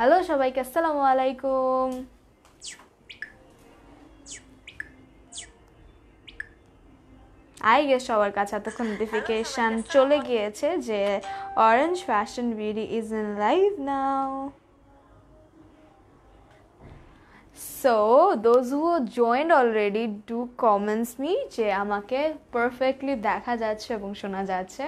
Hello সবাইকে আসসালামু আলাইকুম আই গেস সবার কাছে এতক্ষণ নোটিফিকেশান চলে গিয়েছে যে Orange Fashion BD is in live now so those who joined already do comments me যে আমাকে পারফেক্টলি দেখা যাচ্ছে এবং শোনা যাচ্ছে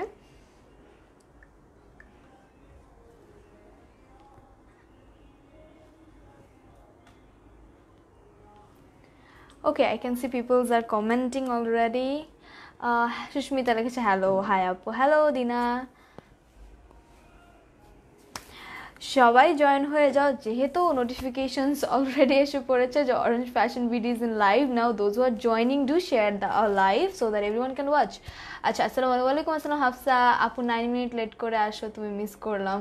Okay, I can see people are commenting already. Susmita uh, Shushmita লিখেছে hello, hi আপু, hello দিনা সবাই জয়েন হয়ে যাও যেহেতু নোটিফিকেশনস অলরেডি এসে পড়েছে যে Orange Fashion videos in live now those are joining do share the live so that everyone can watch আচ্ছা আসসালামু আলাইকুম আসসালাম হাফসা আপু নাইন মিনিট লেট করে আসো তুমি মিস করলাম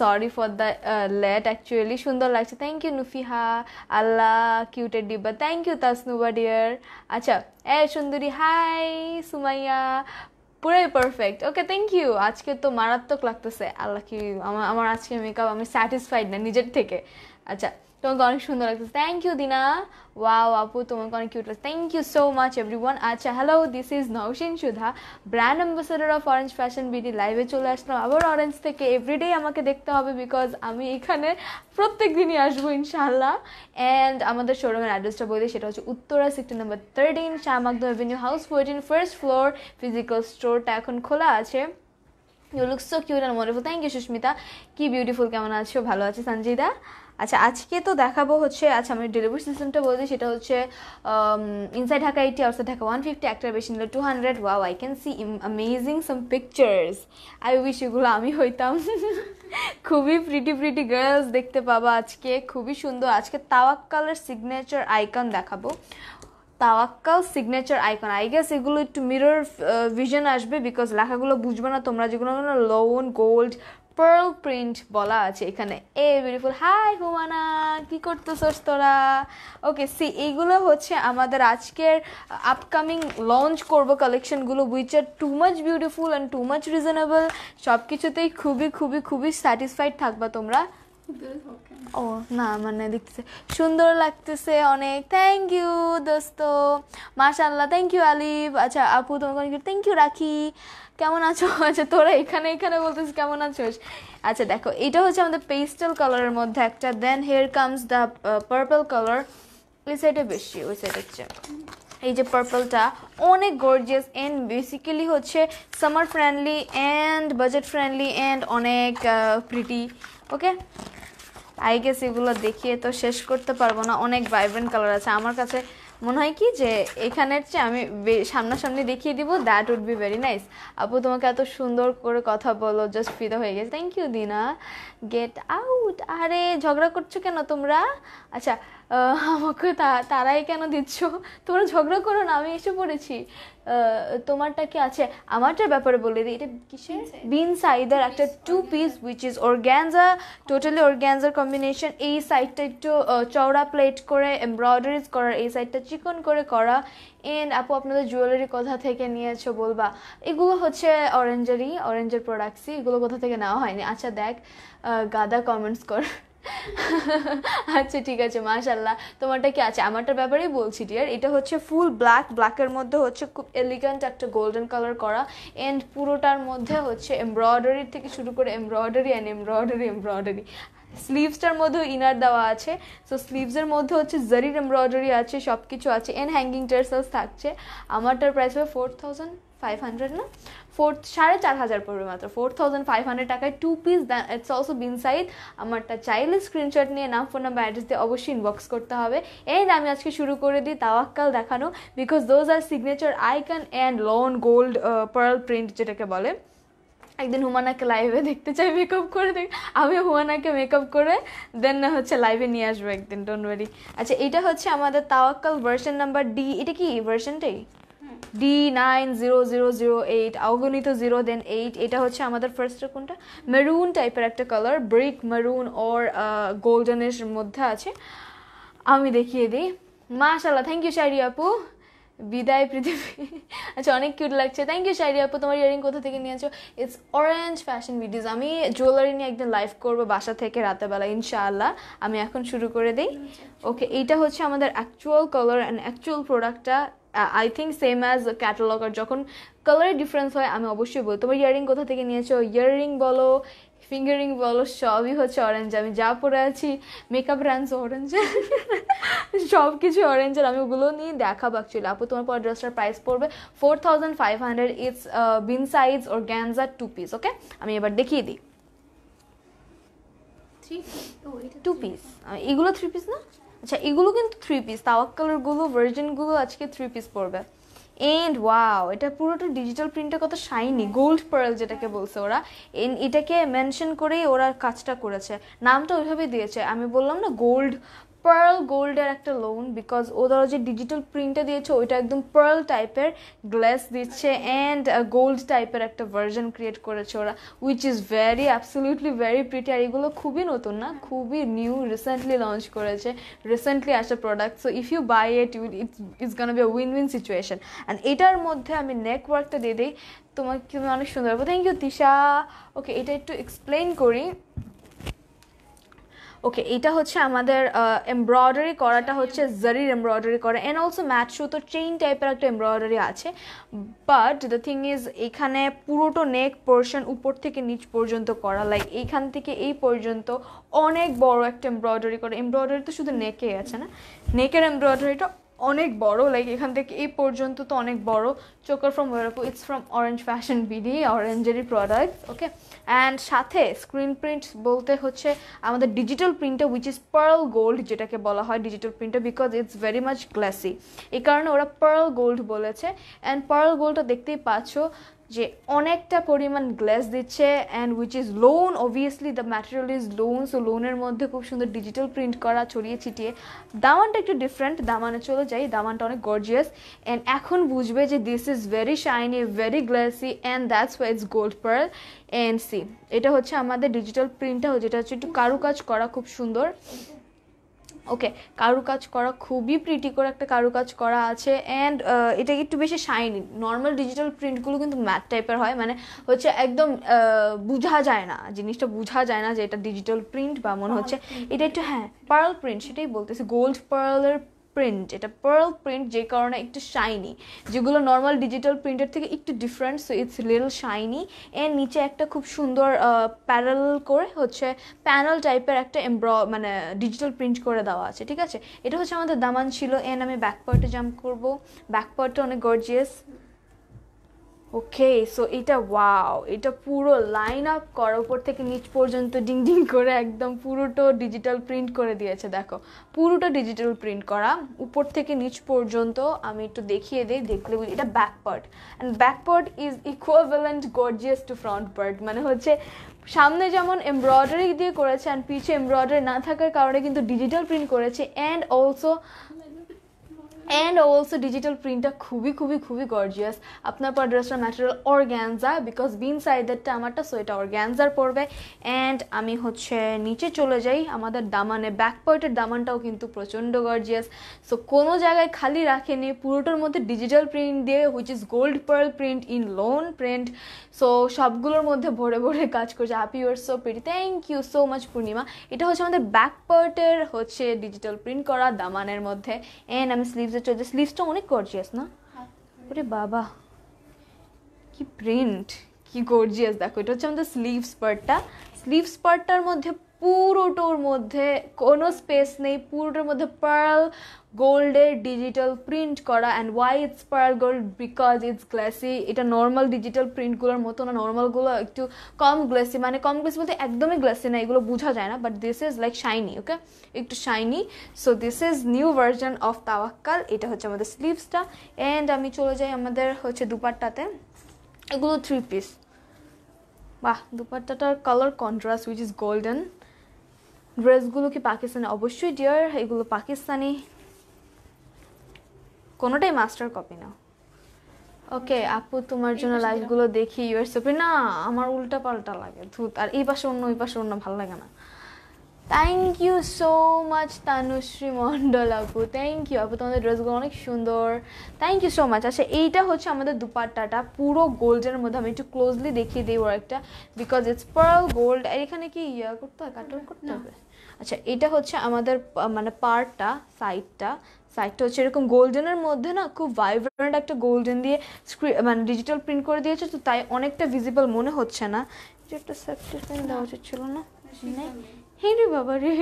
sorry for the late actually সুন্দর লাগছে থ্যাংক ইউ নুফিহা আল্লাহ কিউটের ডিব্বা থ্যাংক ইউ তাসনুবা ডিয়ার আচ্ছা এ সুন্দরী হাই সুমাইয়া পুরাই পারফেক্ট ওকে থ্যাংক ইউ আজকে তো মারাত্মক লাগতেছে আল্লাহ কি আমার আমার আজকে মেকআপ আমি স্যাটিসফাইড না নিজের থেকে আচ্ছা তোমাকে অনেক সুন্দর লাগছে থ্যাংক ইউ দিনা ওয়াও আপু তোমাকে অনেক কিউট লাগছে thank you so much everyone আচ্ছা hello this is Nousin Sudha brand ambassador of Orange Fashion BD লাইভে চলে আসলাম আবার অরেঞ্জ থেকে এভরিডে আমাকে দেখতে হবে বিকজ আমি এখানে প্রত্যেক দিনই আসবো ইনশাল্লাহ অ্যান্ড আমাদের শোরুমের অ্যাড্রেসটা বলে সেটা হচ্ছে Uttara sector number thirteen Shahmakhdum avenue house fourteen first floor physical স্টোরটা এখন খোলা আছে you look so cute and wonderful thank you Susmita কি বিউটিফুল কেমন আছো ভালো আছে সঞ্জিদা আচ্ছা আজকে তো দেখাবো হচ্ছে আচ্ছা আমি ডেলিভারি সিস্টেমটা বলছি সেটা হচ্ছে inside Dhaka eighty outside Dhaka one fifty একটার বেশি নিলে two hundred wow I can see amazing some pictures I wish এগুলো আমি হইতাম খুবই প্রিটি প্রিটি গার্লস দেখতে পাবো আজকে খুবই সুন্দর আজকে তাওয়াক্কালের সিগনেচার আইকন দেখাবো Tawakkal signature icon I guess এগুলো একটু মিরর ভিজন আসবে বিকজ লেখাগুলো বুঝবে না তোমরা যেগুলো লোন গোল্ড পার্ল প্রিন্ট বলা আছে এখানে এ বিউটিফুল হাই হুমানা কি করতেছস তোরা ওকে সি এইগুলো হচ্ছে আমাদের আজকের আপকামিং লঞ্চ করব কালেকশনগুলো which are too much beautiful and too much reasonable সব কিছুতেই খুবই খুবই খুবই স্যাটিসফাইড থাকবা তোমরা ও না মানে দেখতেছে সুন্দর লাগতেছে অনেক থ্যাংক ইউ দোস্ত মাশাল্লাহ থ্যাংক ইউ আলিফ আচ্ছা আপু তোমাকে থ্যাংক ইউ রাখি কেমন আছো আচ্ছা তোরা এখানে এখানে বলতেছিস কেমন আছোস আচ্ছা দেখো এটা হচ্ছে আমাদের পেস্টেল কালারের মধ্যে একটা then here comes the purple colour ওই সাইডে বেশি ওই সাইড হচ্ছে এই যে পার্পলটা অনেক গর্জিয়াস অ্যান্ড বেসিক্যালি হচ্ছে summer friendly and budget friendly and অনেক প্রিটি ওকে আই গেস এগুলো দেখিয়ে তো শেষ করতে পারবো না অনেক ভাইব্রেন্ট কালার আছে আমার কাছে মনে হয় কি যে এখানের চেয়ে আমি সামনাসামনি দেখিয়ে দিব that would be very nice আপু তোমাকে এত সুন্দর করে কথা বলো জাস্ট ফিদা হয়ে গেছে thank you Dina get out আরে ঝগড়া করছো কেন তোমরা আচ্ছা আমাকে তারাই কেন দিচ্ছ তোমরা ঝগড়া করো না আমি এসে পড়েছি তোমারটা কি আছে আমারটার ব্যাপারে বলে দিই এটা কিসের বিন সাইদার একটা two piece which is organza totally অর্গ্যানজার কম্বিনেশন এই সাইডটা একটু চওড়া প্লেট করে এমব্রয়ডারিজ করার এই সাইডটা চিকন করে করা এন্ড আপু আপনাদের জুয়েলারি কোথা থেকে নিয়েছো বলবা এগুলো হচ্ছে অরেঞ্জারি অরেঞ্জের প্রোডাক্টসই এগুলো কোথা থেকে নেওয়া হয়নি আচ্ছা দেখ গাদা কমেন্টস কর আচ্ছা ঠিক আছে মাশাল্লাহ তোমারটা কি আছে আমারটার ব্যাপারেই বলছি ডিয়ার এটা হচ্ছে ফুল ব্ল্যাক ব্ল্যাকের মধ্যে হচ্ছে খুব এলিগান্ট একটা গোল্ডেন কালার করা এন্ড পুরোটার মধ্যে হচ্ছে এমব্রয়ডারি থেকে শুরু করে এমব্রয়ডারি অ্যান্ড এমব্রয়ডারি এমব্রয়ডারি স্লিভসটার মধ্যেও ইনার দেওয়া আছে সো স্লিভসের মধ্যে হচ্ছে জারির এমব্রয়ডারি আছে সব কিছু আছে এন্ড হ্যাঙ্গিং টার্সেলস থাকছে আমারটার প্রাইস হবে ফোর থাউজেন্ড ফাইভ হান্ড্রেড না ফোর্থ সাড়ে চার হাজার পড়বে মাত্র ফোর থাউজেন্ড ফাইভ হান্ড্রেড টাকায় two piece then it's also Bin Saeed আমারটা চাইলে স্ক্রিনশট নিয়ে নাম ফোন নাম্বার অ্যাড্রেস দিয়ে অবশ্যই ইনবক্স করতে হবে এই আমি আজকে শুরু করে দিই তাওয়াক্কাল দেখানো because those are signature icon and lawn gold pearl print যেটাকে বলে একদিন হুমানাকে লাইভে দেখতে চাই মেকআপ করে দেখ আমি হুমানাকে মেকআপ করে দেন হচ্ছে লাইভে নিয়ে আসবো একদিন ডোন্ট ওয়ারি আচ্ছা এটা হচ্ছে আমাদের তাওয়াক্কাল ভার্সন নাম্বার ডি এটা কি ভার্সনটাই D nine zero zero zero eight অগণিত জিরো দেন এইট এটা হচ্ছে আমাদের ফার্স্টের কোনটা মেরুন টাইপের একটা কালার ব্রিক মেরুন ওর গোল্ডেনের মধ্যে আছে আমি দেখিয়ে দিই মাশাল্লাহ থ্যাংক ইউ শাড়ি আপু বিদায় পৃথিবী আচ্ছা অনেক কিউট লাগছে থ্যাংক ইউ শাড়ি আপু তোমার ইয়ারিং কোথা থেকে নিয়েছো ইটস অরেঞ্জ ফ্যাশন ভিডিওস আমি জুয়েলারি নিয়ে একদিন লাইভ করবো বাসা থেকে রাতেবেলা ইনশাআল্লাহ আমি এখন শুরু করে দিই ওকে এইটা হচ্ছে আমাদের অ্যাকচুয়াল কালার অ্যান্ড অ্যাকচুয়াল প্রোডাক্টটা I think same as catalogue আর যখন কালারের ডিফারেন্স হয় আমি অবশ্যই বলি তোমার ইয়াররিং কোথা থেকে নিয়েছো ইয়াররিং বলো ফিঙ্গারিং বলো সবই হচ্ছে অরেঞ্জ আমি যা পরে আছি মেকআপ র্যান্স অরেঞ্জ সব কিছু অরেঞ্জের আমি ওগুলো নিয়ে দেখাবো অ্যাকচুয়ালি আপু তোমার পর ড্রেসটার প্রাইস পড়বে four thousand five hundred it's Bin Saeed ওর গ্যানজার টু পিস ওকে আমি এবার দেখিয়ে দিই oh, টু পিস এগুলো থ্রি পিস না আচ্ছা এগুলো কিন্তু থ্রি পিস কালারগুলো ভার্জিনগুলো আজকে থ্রি পিস পরবে এন্ড ওয়াও এটা পুরোটা ডিজিটাল প্রিন্টটা কত শাইনি গোল্ড পার্ল যেটাকে বলছে ওরা এটাকে মেনশন করেই ওরা কাজটা করেছে নামটা ওইভাবে দিয়েছে আমি বললাম না গোল্ড পার্ল গোল্ডের একটা লোন বিকজ ওদের যে ডিজিটাল প্রিন্টটা দিয়েছে ওইটা একদম পার্ল টাইপের গ্লাস দিচ্ছে অ্যান্ড গোল্ড টাইপের একটা ভার্জন ক্রিয়েট করেছে ওরা which is very absolutely very pretty আর এগুলো খুবই নতুন না খুবই নিউ রিসেন্টলি লঞ্চ করেছে রিসেন্টলি আসা product so if you buy it you it's it's gonna be win win situation and এটার মধ্যে আমি নেটওয়ার্কটা দিয়ে দিই তোমার তুমি অনেক সুন্দর থ্যাংক ইউ তিশা ওকে এটা একটু এক্সপ্লেন করি ওকে এটা হচ্ছে আমাদের এমব্রয়ডারি uh, করাটা হচ্ছে জারির এমব্রয়ডারি করা অ্যান্ড অলসো ম্যাচ তো চেইন টাইপের একটা এমব্রয়ডারি আছে বাট দ্য থিং ইজ এখানে পুরোটো নেক পোর্শন উপর থেকে নিচ পর্যন্ত করা লাইক এইখান থেকে এই পর্যন্ত অনেক বড় একটা এমব্রয়ডারি করা এমব্রয়ডারি তো শুধু নেকে আছে না নেকের এমব্রয়ডারিটা অনেক বড় লাইক এখান থেকে এই পর্যন্ত তো অনেক বড় চোকার ফ্রম ওয়েরাপো it's from Orange Fashion BD অরেঞ্জেরই প্রোডাক্ট ওকে অ্যান্ড সাথে স্ক্রিন প্রিন্ট বলতে হচ্ছে আমাদের digital printer which is pearl gold যেটাকে বলা হয় digital printer because it's very much glassy এই কারণে ওরা পার্ল গোল্ড বলেছে অ্যান্ড পার্ল গোল্ডটা দেখতেই পাচ্ছ যে অনেকটা পরিমাণ গ্লেস দিচ্ছে and which is lawn obviously the material is lawn so লোনের মধ্যে খুব সুন্দর ডিজিটাল প্রিন্ট করা ছড়িয়ে ছিটিয়ে দামানটা একটু ডিফারেন্ট দামানে চলে যাই দামানটা অনেক গর্জিয়াস অ্যান্ড এখন বুঝবে যে this is very shiny very glassy and that's why it's gold pearl and see এটা হচ্ছে আমাদের ডিজিটাল প্রিন্টটা যেটা হচ্ছে একটু কারুকাজ করা খুব সুন্দর ওকে কারুকাজ করা খুবই প্রিটি করে একটা কারুকাজ করা আছে অ্যান্ড এটা একটু বেশি শাইনি নর্মাল ডিজিটাল প্রিন্টগুলো কিন্তু ম্যাট টাইপের হয় মানে হচ্ছে একদম বোঝা যায় না জিনিসটা বোঝা যায় না যে এটা ডিজিটাল প্রিন্ট বা মনে হচ্ছে এটা একটু হ্যাঁ পার্ল প্রিন্ট সেটাই বলতেছে গোল্ড পার্লের প্রিন্ট এটা পার্ল প্রিন্ট যে কারণে একটু শাইনি যেগুলো নর্মাল ডিজিটাল প্রিন্টের থেকে একটু different so it's little shiny এর নিচে একটা খুব সুন্দর প্যারাল করে হচ্ছে প্যানেল টাইপের একটা এমব্র মানে ডিজিটাল প্রিন্ট করে দেওয়া আছে ঠিক আছে এটা হচ্ছে আমাদের দামান ছিল এন আমি ব্যাক পার্টে জাম্প করবো ব্যাক পার্টটা অনেক গর্জিয়াস ওকে সো এটা ওয়াও এটা পুরো লাইন আপ করা উপর থেকে নিচ পর্যন্ত ডিং ডিং করে একদম পুরোটো ডিজিটাল প্রিন্ট করে দিয়েছে দেখো পুরোটা ডিজিটাল প্রিন্ট করা উপর থেকে নিচ পর্যন্ত আমি একটু দেখিয়ে দিই দেখলে বুঝি এটা back part and back part is equivalent gorgeous to front part মানে হচ্ছে সামনে যেমন এমব্রয়ডারি দিয়ে করেছে অ্যান্ড পিছে এমব্রয়ডারি না থাকার কারণে কিন্তু ডিজিটাল প্রিন্ট করেছে and also and also digital প্রিন্টটা খুবই খুবই খুবই গর্জিয়াস আপনার পর ড্রেসটা ম্যাটেরিয়াল অর্গ্যানজা বিকজ বিন সাইডেরটা আমারটা সো এটা অর্গ্যানজার পড়বে অ্যান্ড আমি হচ্ছে নিচে চলে যাই আমাদের দামানে ব্যাক পয়েন্টের দামানটাও কিন্তু প্রচণ্ড গর্জিয়াস সো কোনো জায়গায় খালি রাখেনি পুরোটার মধ্যে ডিজিটাল প্রিন্ট দিয়ে which is gold pearl print in lawn print so সবগুলোর মধ্যে ভরে ভরে কাজ করছে happy your so pretty thank you so much Purnima এটা হচ্ছে আমাদের ব্যাক পার্টের হচ্ছে ডিজিটাল প্রিন্ট করা দামানের মধ্যে এন আমি স্লিভসে চলছে স্লিভসটা অনেক গর্জিয়াস না ওরে বাবা কি প্রিন্ট কি গর্জিয়াস দেখো এটা হচ্ছে আমাদের স্লিভস পার্টটা স্লিভস পার্টটার মধ্যে পুরোটোর মধ্যে কোনো স্পেস নেই পুরোটোর মধ্যে পার্ল গোল্ডের ডিজিটাল প্রিন্ট করা and why it's pearl gold because it's glassy এটা নর্মাল ডিজিটাল প্রিন্টগুলোর মতো না নর্মালগুলো একটু কম গ্লেসি মানে কম গ্লেসি বলতে একদমই গ্লেসি না এগুলো বোঝা যায় না but this is like shiny okay একটু shiny so this is new version of Tawakkal এটা হচ্ছে আমাদের স্লিভসটা অ্যান্ড আমি চলে যাই আমাদের হচ্ছে দুপাট্টাতে এগুলো থ্রি পিস বাহ দুপাট্টাটার colour contrast which is golden ড্রেসগুলো কি পাকিস্তানি অবশ্যই ডিয়ার এগুলো পাকিস্তানি কোনোটাই মাস্টার কপি না ওকে আপু তোমার জন্য লাইভগুলো দেখি ইউএস সপি না আমার উল্টা পাল্টা লাগে ধুত আর এই পাশে অন্য ওই পাশে অন্য ভালো লাগে না thank you so much Tanushree Mondal আপু থ্যাংক ইউ আপু তোমাদের ড্রেসগুলো অনেক সুন্দর থ্যাংক ইউ সো মাচ আচ্ছা এইটা হচ্ছে আমাদের দুপাট্টাটা পুরো গোল্ডের মধ্যে আমি একটু ক্লোজলি দেখিয়ে দিই একটা বিকজ ইটস পার্ল গোল্ড আর এখানে কি ইয়া করতে হয় কাটন করতে হবে আচ্ছা এটা হচ্ছে আমাদের মানে পার্টটা সাইডটা সাইটটা হচ্ছে এরকম গোল্ডেনের মধ্যে না খুব ভাইব্রেন্ট একটা গোল্ডেন দিয়ে স্ক্রিন মানে ডিজিটাল প্রিন্ট করে দিয়েছে তো তাই অনেকটা ভিজিবল মনে হচ্ছে না এটা একটা সেফটি দেওয়া উচিত ছিল না হ্যাঁ রে বাবা রে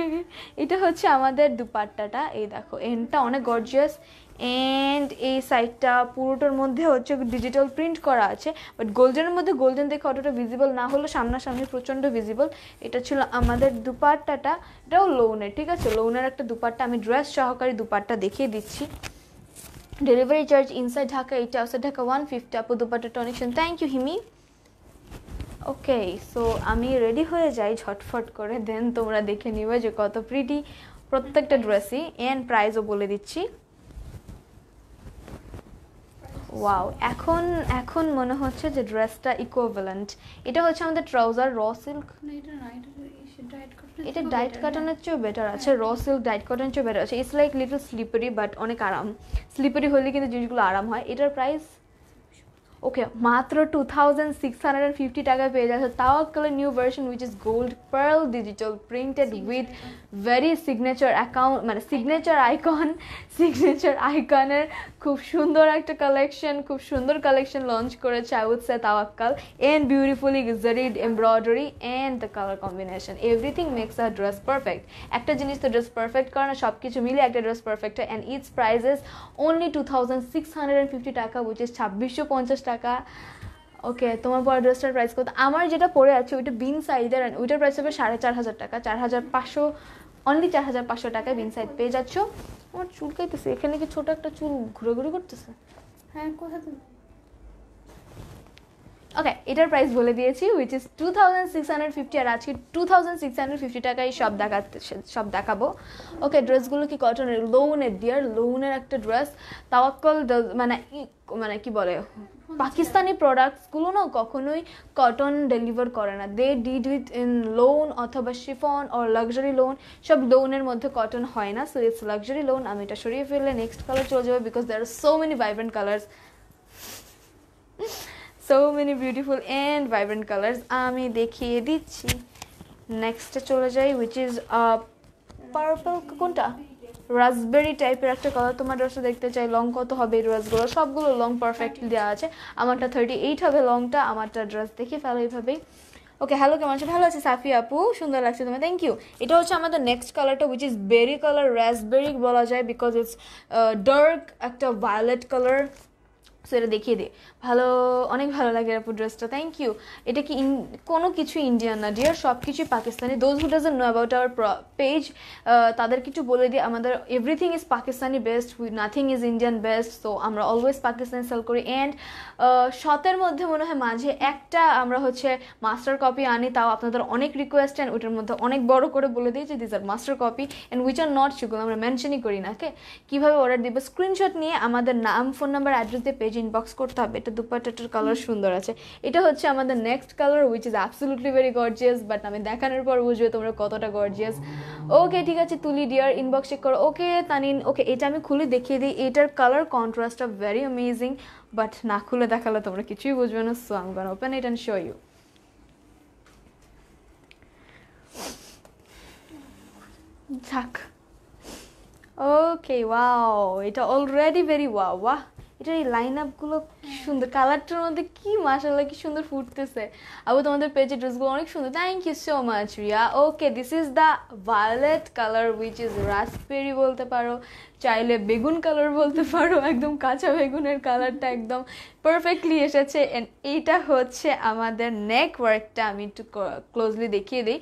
এটা হচ্ছে আমাদের দুপাট্টাটা এই দেখো এনটা অনেক গর্জিয়াস অ্যান্ড এই সাইডটা পুরোটার মধ্যে হচ্ছে ডিজিটাল প্রিন্ট করা আছে বাট গোল্ডেনের মধ্যে গোল্ডেন দেখে অতটা ভিজিবল না হলেও সামনাসামনি প্রচণ্ড ভিজিবল এটা ছিল আমাদের দুপাট্টাটা এটাও লোনের ঠিক আছে লোনের একটা দুপাট্টা আমি ড্রেস সহকারী দুপাট্টা দেখিয়ে দিচ্ছি ডেলিভারি চার্জ ইনসাইড ঢাকা এইটা আউটসাইড ঢাকা ওয়ান ফিফটি আপু দুপাট্টাটা অনেক সুন্দর thank you Himi okay so আমি রেডি হয়ে যাই ঝটফট করে দেন তোমরা দেখে নিবে যে কত প্রিটি প্রত্যেকটা ড্রেসই এন্ড প্রাইজও বলে দিচ্ছি ওয়াও এখন এখন মনে হচ্ছে যে ড্রেসটা ইকুইভ্যালেন্ট এটা হচ্ছে আমাদের ট্রাউজার র সিল্ক এটা ডাইট কাটনের চেয়েও বেটার আছে র সিল্ক ডাইট কাটনের চেয়েও বেটার আছে it's like little slippery but অনেক আরাম স্লিপারি হলে কিন্তু জিনিসগুলো আরাম হয় এটার প্রাইস ওকে মাত্র two thousand six hundred and fifty টাকায় পেয়ে যাচ্ছে তাও colour new version which is gold pearl digital printed with very signature account মানে সিগনেচার আইকন সিগনেচার আইকনের খুব সুন্দর একটা কালেকশন খুব সুন্দর কালেকশন লঞ্চ করেছে I would say Tawakkal and beautifully গিজারিড embroidery and the colour combination everything makes a dress perfect একটা জিনিস তো ড্রেস পারফেক্ট করে না সব কিছু মিলে একটা ড্রেস পারফেক্ট হয় and it's prices only two thousand six hundred and fifty টাকা উইচ ছাব্বিশশো পঞ্চাশ টাকা ওকে তোমার পরে ড্রেসটার প্রাইস কত আমার যেটা পরে আছে ওইটা বিন সাইজের ওইটার প্রাইস হবে সাড়ে চার হাজার টাকা চার হাজার পাঁচশো অনলি চার হাজার পাঁচশো টাকায় বিন সাইজ পেয়ে যাচ্ছ আমার চুলকাইতেছে এখানে কি ছোট একটা চুল ঘুরে ঘুরে করতেছে হ্যাঁ কোথায় তুমি ওকে এটার প্রাইস বলে দিয়েছি which is two thousand six hundred fifty আর আজকে two thousand six hundred fifty টাকায় সব দেখাতে সব দেখাবো ওকে ড্রেসগুলো কি কটনের লোনের দিয়ার লোনের একটা ড্রেস তাওয়াক্কল মানে মানে কি বলে পাকিস্তানি প্রোডাক্টসগুলো না কখনোই কটন ডেলিভার করে না they did with in lawn অথবা শিফন অর লাক্সারি লোন সব লোনের মধ্যে কটন হয় না সো ইটস লাক্সারি লোন আমি এটা সরিয়ে ফেললে নেক্সট কালার চলে যাবে because they are so many vibrant colours so many beautiful and vibrant colours আমি দেখিয়ে দিচ্ছি নেক্সটে চলে যাই উইচ ইজ পার্পল কোনটা রাসবেরি টাইপের একটা কালার তোমার ড্রেসটা দেখতে চাই লং কত হবে এই ড্রেসগুলো সবগুলো লং পারফেক্টলি দেওয়া আছে আমারটা থার্টি এইট হবে লংটা আমারটা ড্রেস দেখে ফেলো এইভাবেই ওকে হ্যালো কেমন আছে ভালো আছে সাফি আপু সুন্দর লাগছে তোমার থ্যাংক ইউ এটা হচ্ছে আমাদের নেক্সট কালারটা which is berry colour raspberry বলা যায় বিকজ ইটস ডার্ক একটা ভায়োলেট কালার সো এটা দেখিয়ে দিই ভালো অনেক ভালো লাগে এরপর ড্রেসটা থ্যাংক ইউ এটা কি কোনো কিছু ইন্ডিয়ান না ডিয়ার সব কিছুই Pakistani those who does know about our page তাদের কিছু বলে দিই আমাদের everything is Pakistani best we nothing is Indian best তো আমরা অলওয়েজ পাকিস্তানি সেল করি অ্যান্ড শতের মধ্যে মনে হয় মাঝে একটা আমরা হচ্ছে মাস্টার কপি আনি তাও আপনাদের অনেক রিকোয়েস্ট অ্যান্ড ওইটার মধ্যে অনেক বড় করে বলে দিই যে this are master copy and which are not সেগুলো আমরা মেনশনই করি না কে কীভাবে অর্ডার দিব স্ক্রিনশট নিয়ে আমাদের নাম ফোন নাম্বার অ্যাড্রেস দিয়ে পেজ ইনবক্স করতে হবে এটা দুপাট্টাটার কালার সুন্দর আছে এটা হচ্ছে আমাদের next colour which is absolutely very gorgeous but আমি দেখানোর পর বুঝবে তোমরা কতটা গর্জিয়াস ওকে ঠিক আছে তুলি ডিয়ার ইনবক্স চেক করো ওকে তানিন ওকে এটা আমি খুলে দেখিয়ে দিই এটার কালার কন্ট্রাস্টটা ভেরি অ্যামেজিং বাট না খুলে দেখালে তোমরা কিছুই বুঝবে না সো আমি gonna open it and show you থাক ওকে ওয়াও এটা অলরেডি ভেরি ওয়া ওয়াহ এটার এই লাইন আপগুলো কি সুন্দর কালারটার মধ্যে কি মাসাল্লাহ কি সুন্দর ফুটতেছে আবু তোমাদের পেজের ড্রেসগুলো অনেক সুন্দর thank you so much Riya okay this is the violet colour which is raspberry বলতে পারো চাইলে বেগুন কালার বলতে পারো একদম কাঁচা বেগুনের কালারটা একদম পারফেক্টলি এসেছে অ্যান্ড এইটা হচ্ছে আমাদের নেক ওয়ার্কটা আমি একটু ক্লোজলি দেখিয়ে দিই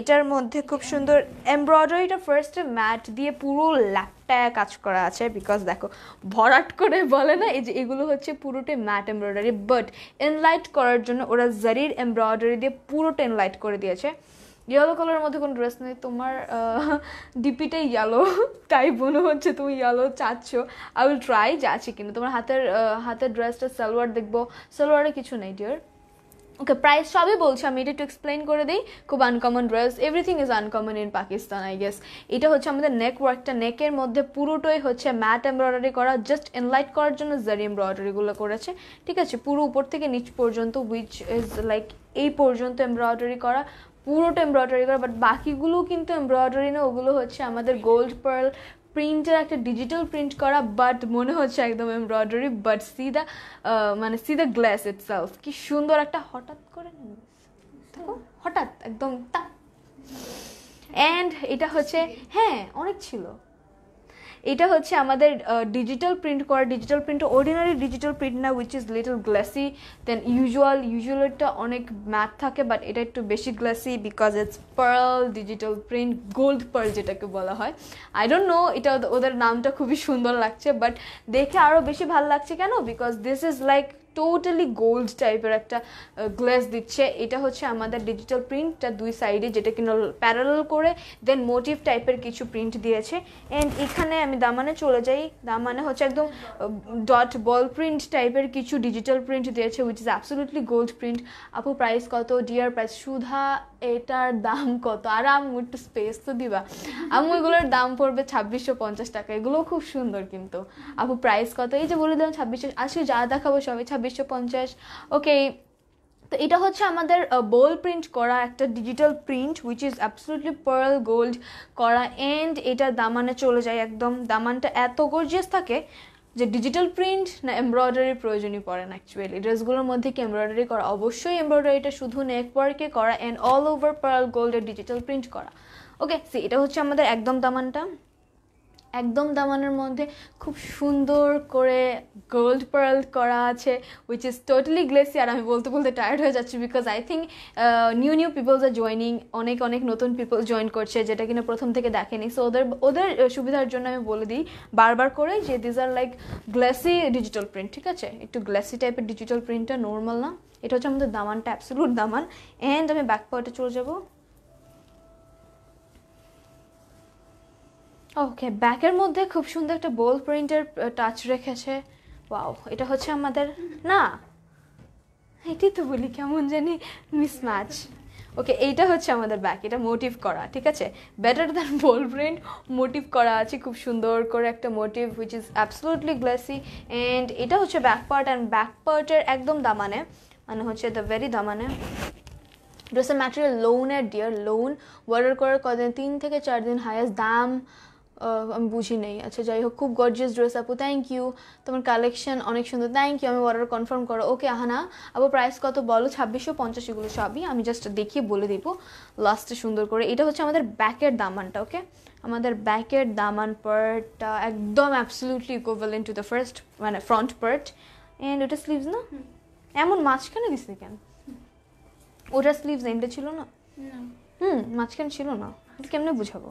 এটার মধ্যে খুব সুন্দর এমব্রয়ডারিটা ফার্স্টে ম্যাট দিয়ে পুরো ল্যাপটা কাজ করা আছে বিকজ দেখো ভরাট করে বলে না এই যে এগুলো হচ্ছে পুরোটাই ম্যাট এমব্রয়ডারি বাট এনলাইট করার জন্য ওরা জারির এমব্রয়ডারি দিয়ে পুরোটা এনলাইট করে দিয়েছে ইয়েলো কালারের মধ্যে কোনো ড্রেস নেই তোমার ডিপিটাই ইয়েলো তাই মনে হচ্ছে তুমি ইয়েলো চাচ্ছ আই উইল ট্রাই যাচ্ছি কিন্তু তোমার হাতের হাতের ড্রেসটা সালোয়ার দেখবো সালোয়ারে কিছু নেই ডিয়ার ওকে প্রাইস সবই বলছি আমি এটা একটু এক্সপ্লেন করে দিই খুব uncommon dress everything is uncommon in Pakistan I guess এটা হচ্ছে আমাদের নেক ওয়ার্কটা নেকের মধ্যে পুরোটাই হচ্ছে ম্যাট এমব্রয়ডারি করা জাস্ট এনলাইট করার জন্য জারি এমব্রয়ডারিগুলো করেছে ঠিক আছে পুরো উপর থেকে নিচ পর্যন্ত উইচ ইজ লাইক এই পর্যন্ত এমব্রয়ডারি করা পুরোটা এমব্রয়ডারি করা বাট বাকিগুলো কিন্তু এমব্রয়ডারি না ওগুলো হচ্ছে আমাদের গোল্ড পার্ল প্রিন্টের একটা ডিজিটাল প্রিন্ট করা বাট মনে হচ্ছে একদম এমব্রয়ডারি বাট সি দ্য মানে see the glass itself কি সুন্দর একটা হঠাৎ করে হঠাৎ একদম তা অ্যান্ড এটা হচ্ছে হ্যাঁ অনেক ছিল এটা হচ্ছে আমাদের ডিজিটাল প্রিন্ট করা digital print ordinary digital print না which is little glassy then usual ইউজুয়ালটা অনেক ম্যাট থাকে বাট এটা একটু বেশি glassy because it's pearl digital print gold pearl যেটাকে বলা হয় আই ডোন্ট নো এটা ওদের নামটা খুবই সুন্দর লাগছে বাট দেখে আরও বেশি ভালো লাগছে কেন because this is like totally gold টাইপের একটা গ্লাস দিচ্ছে এটা হচ্ছে আমাদের ডিজিটাল প্রিন্টটা দুই সাইডে যেটা কিনা প্যারাল করে দেন মোটিভ টাইপের কিছু প্রিন্ট দিয়েছে অ্যান্ড এখানে আমি দামানে চলে যাই দামানে হচ্ছে একদম ডট বল প্রিন্ট টাইপের কিছু ডিজিটাল প্রিন্ট দিয়েছে which is absolutely gold print আপু প্রাইস কত ডিয়ার প্রাইস সুধা এটার দাম কত আর আমি একটু স্পেস তো দিবা আমু ওইগুলোর দাম পড়বে ছাব্বিশশো পঞ্চাশ টাকা এগুলো খুব সুন্দর কিন্তু আপু প্রাইস কত এই যে বলে দিলাম ছাব্বিশশো আজকে যা দেখাবো সবাই ছাব্বিশ পঞ্চাশ ওকে তো এটা হচ্ছে আমাদের বোল প্রিন্ট করা একটা digital print which is absolutely pearl gold করা অ্যান্ড এটা দামানে চলে যায় একদম দামানটা এত গর্জিয়াস থাকে যে ডিজিটাল প্রিন্ট না এমব্রয়ডারি প্রয়োজনই পড়ে না অ্যাকচুয়ালি ড্রেসগুলোর মধ্যে কি এমব্রয়ডারি করা অবশ্যই এমব্রয়ডারিটা শুধু নেকওয়ার্কে করা অ্যান্ড অল ওভার পার্ল গোল্ডের ডিজিটাল প্রিন্ট করা ওকে সি এটা হচ্ছে আমাদের একদম দামানটা একদম দামানের মধ্যে খুব সুন্দর করে গোল্ড পার্ল করা আছে উইচ ইজ টোটালি গ্লেসি আর আমি বলতে বলতে টায়ার্ড হয়ে যাচ্ছি because I think new new peoples are joining অনেক অনেক নতুন পিপল জয়েন করছে যেটা কিনা প্রথম থেকে দেখেনি সো ওদের ওদের সুবিধার জন্য আমি বলে দিই বারবার করে যে these are like glassy digital print ঠিক আছে একটু গ্লেসি টাইপের ডিজিটাল প্রিন্টটা নর্মাল না এটা হচ্ছে আমাদের দামানটা অ্যাবসলুট দামান অ্যান্ড আমি ব্যাক পাওয়ারটা চলে যাবো ওকে ব্যাকের মধ্যে খুব সুন্দর একটা বোল প্রিন্টের টাচ রেখেছে ওয়াও এটা হচ্ছে আমাদের না এটি তো বলি কেমন জানি মিসম্যাচ ওকে এইটা হচ্ছে আমাদের ব্যাক এটা মোটিভ করা ঠিক আছে better than ball print motif করা আছে খুব সুন্দর করে একটা motif which is absolutely glassy and এটা হচ্ছে ব্যাক পার্ট অ্যান্ড ব্যাক পার্টের একদম দামানে মানে হচ্ছে দ্য ভেরি দামানে ড্রেসের ম্যাটেরিয়াল লোনের ডিয়ার লোন অর্ডার করার কদিন তিন থেকে চার দিন হায়েস্ট দাম আমি বুঝি নেই আচ্ছা যাই হোক খুব গর্জিয়াস ড্রেস আপু থ্যাংক ইউ তোমার কালেকশন অনেক সুন্দর থ্যাংক ইউ আমি অর্ডার কনফার্ম করো ওকে আহানা আপু প্রাইস কত বলো ছাব্বিশশো পঞ্চাশ এগুলো সবই আমি জাস্ট দেখিয়ে বলে দিব লাস্টে সুন্দর করে এটা হচ্ছে আমাদের ব্যাকের দামানটা ওকে আমাদের ব্যাকের দামান পার্টটা একদম absolutely equivalent to the first মানে ফ্রন্ট পার্ট অ্যান্ড ওটা স্লিভস না এমন মাঝখানে দিসনি কেন ওটা স্লিভস এন্ডে ছিল না হুম মাঝখানে ছিল না কেমনে বুঝাবো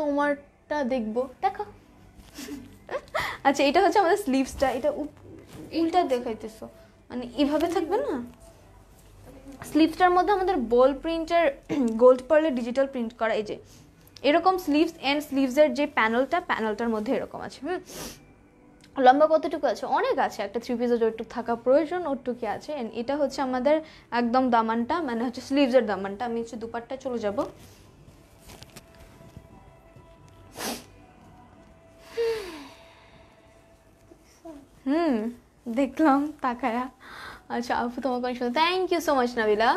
তোমারটা দেখবো দেখো আচ্ছা এটা হচ্ছে আমাদের স্লিভসটা এটা উল্টা দেখাইতেছো মানে এভাবে থাকবে না স্লিভসটার মধ্যে আমাদের বল প্রিন্টার গোল্ড পার্লে ডিজিটাল প্রিন্ট করা এই যে এরকম স্লিভস অ্যান্ড স্লিভসের যে প্যানেলটা প্যানেলটার মধ্যে এরকম আছে হুম লম্বা কতটুকু আছে অনেক আছে একটা থ্রি পিসের যতটুকু থাকা প্রয়োজন ওটুকু আছে অ্যান্ড এটা হচ্ছে আমাদের একদম দামানটা মানে হচ্ছে স্লিভসের দামানটা আমি হচ্ছে দুপারটা চলে যাব হুম দেখলাম তাকায়া আচ্ছা আপু তোমাকে অনেক সুন্দর thank you so much Nabila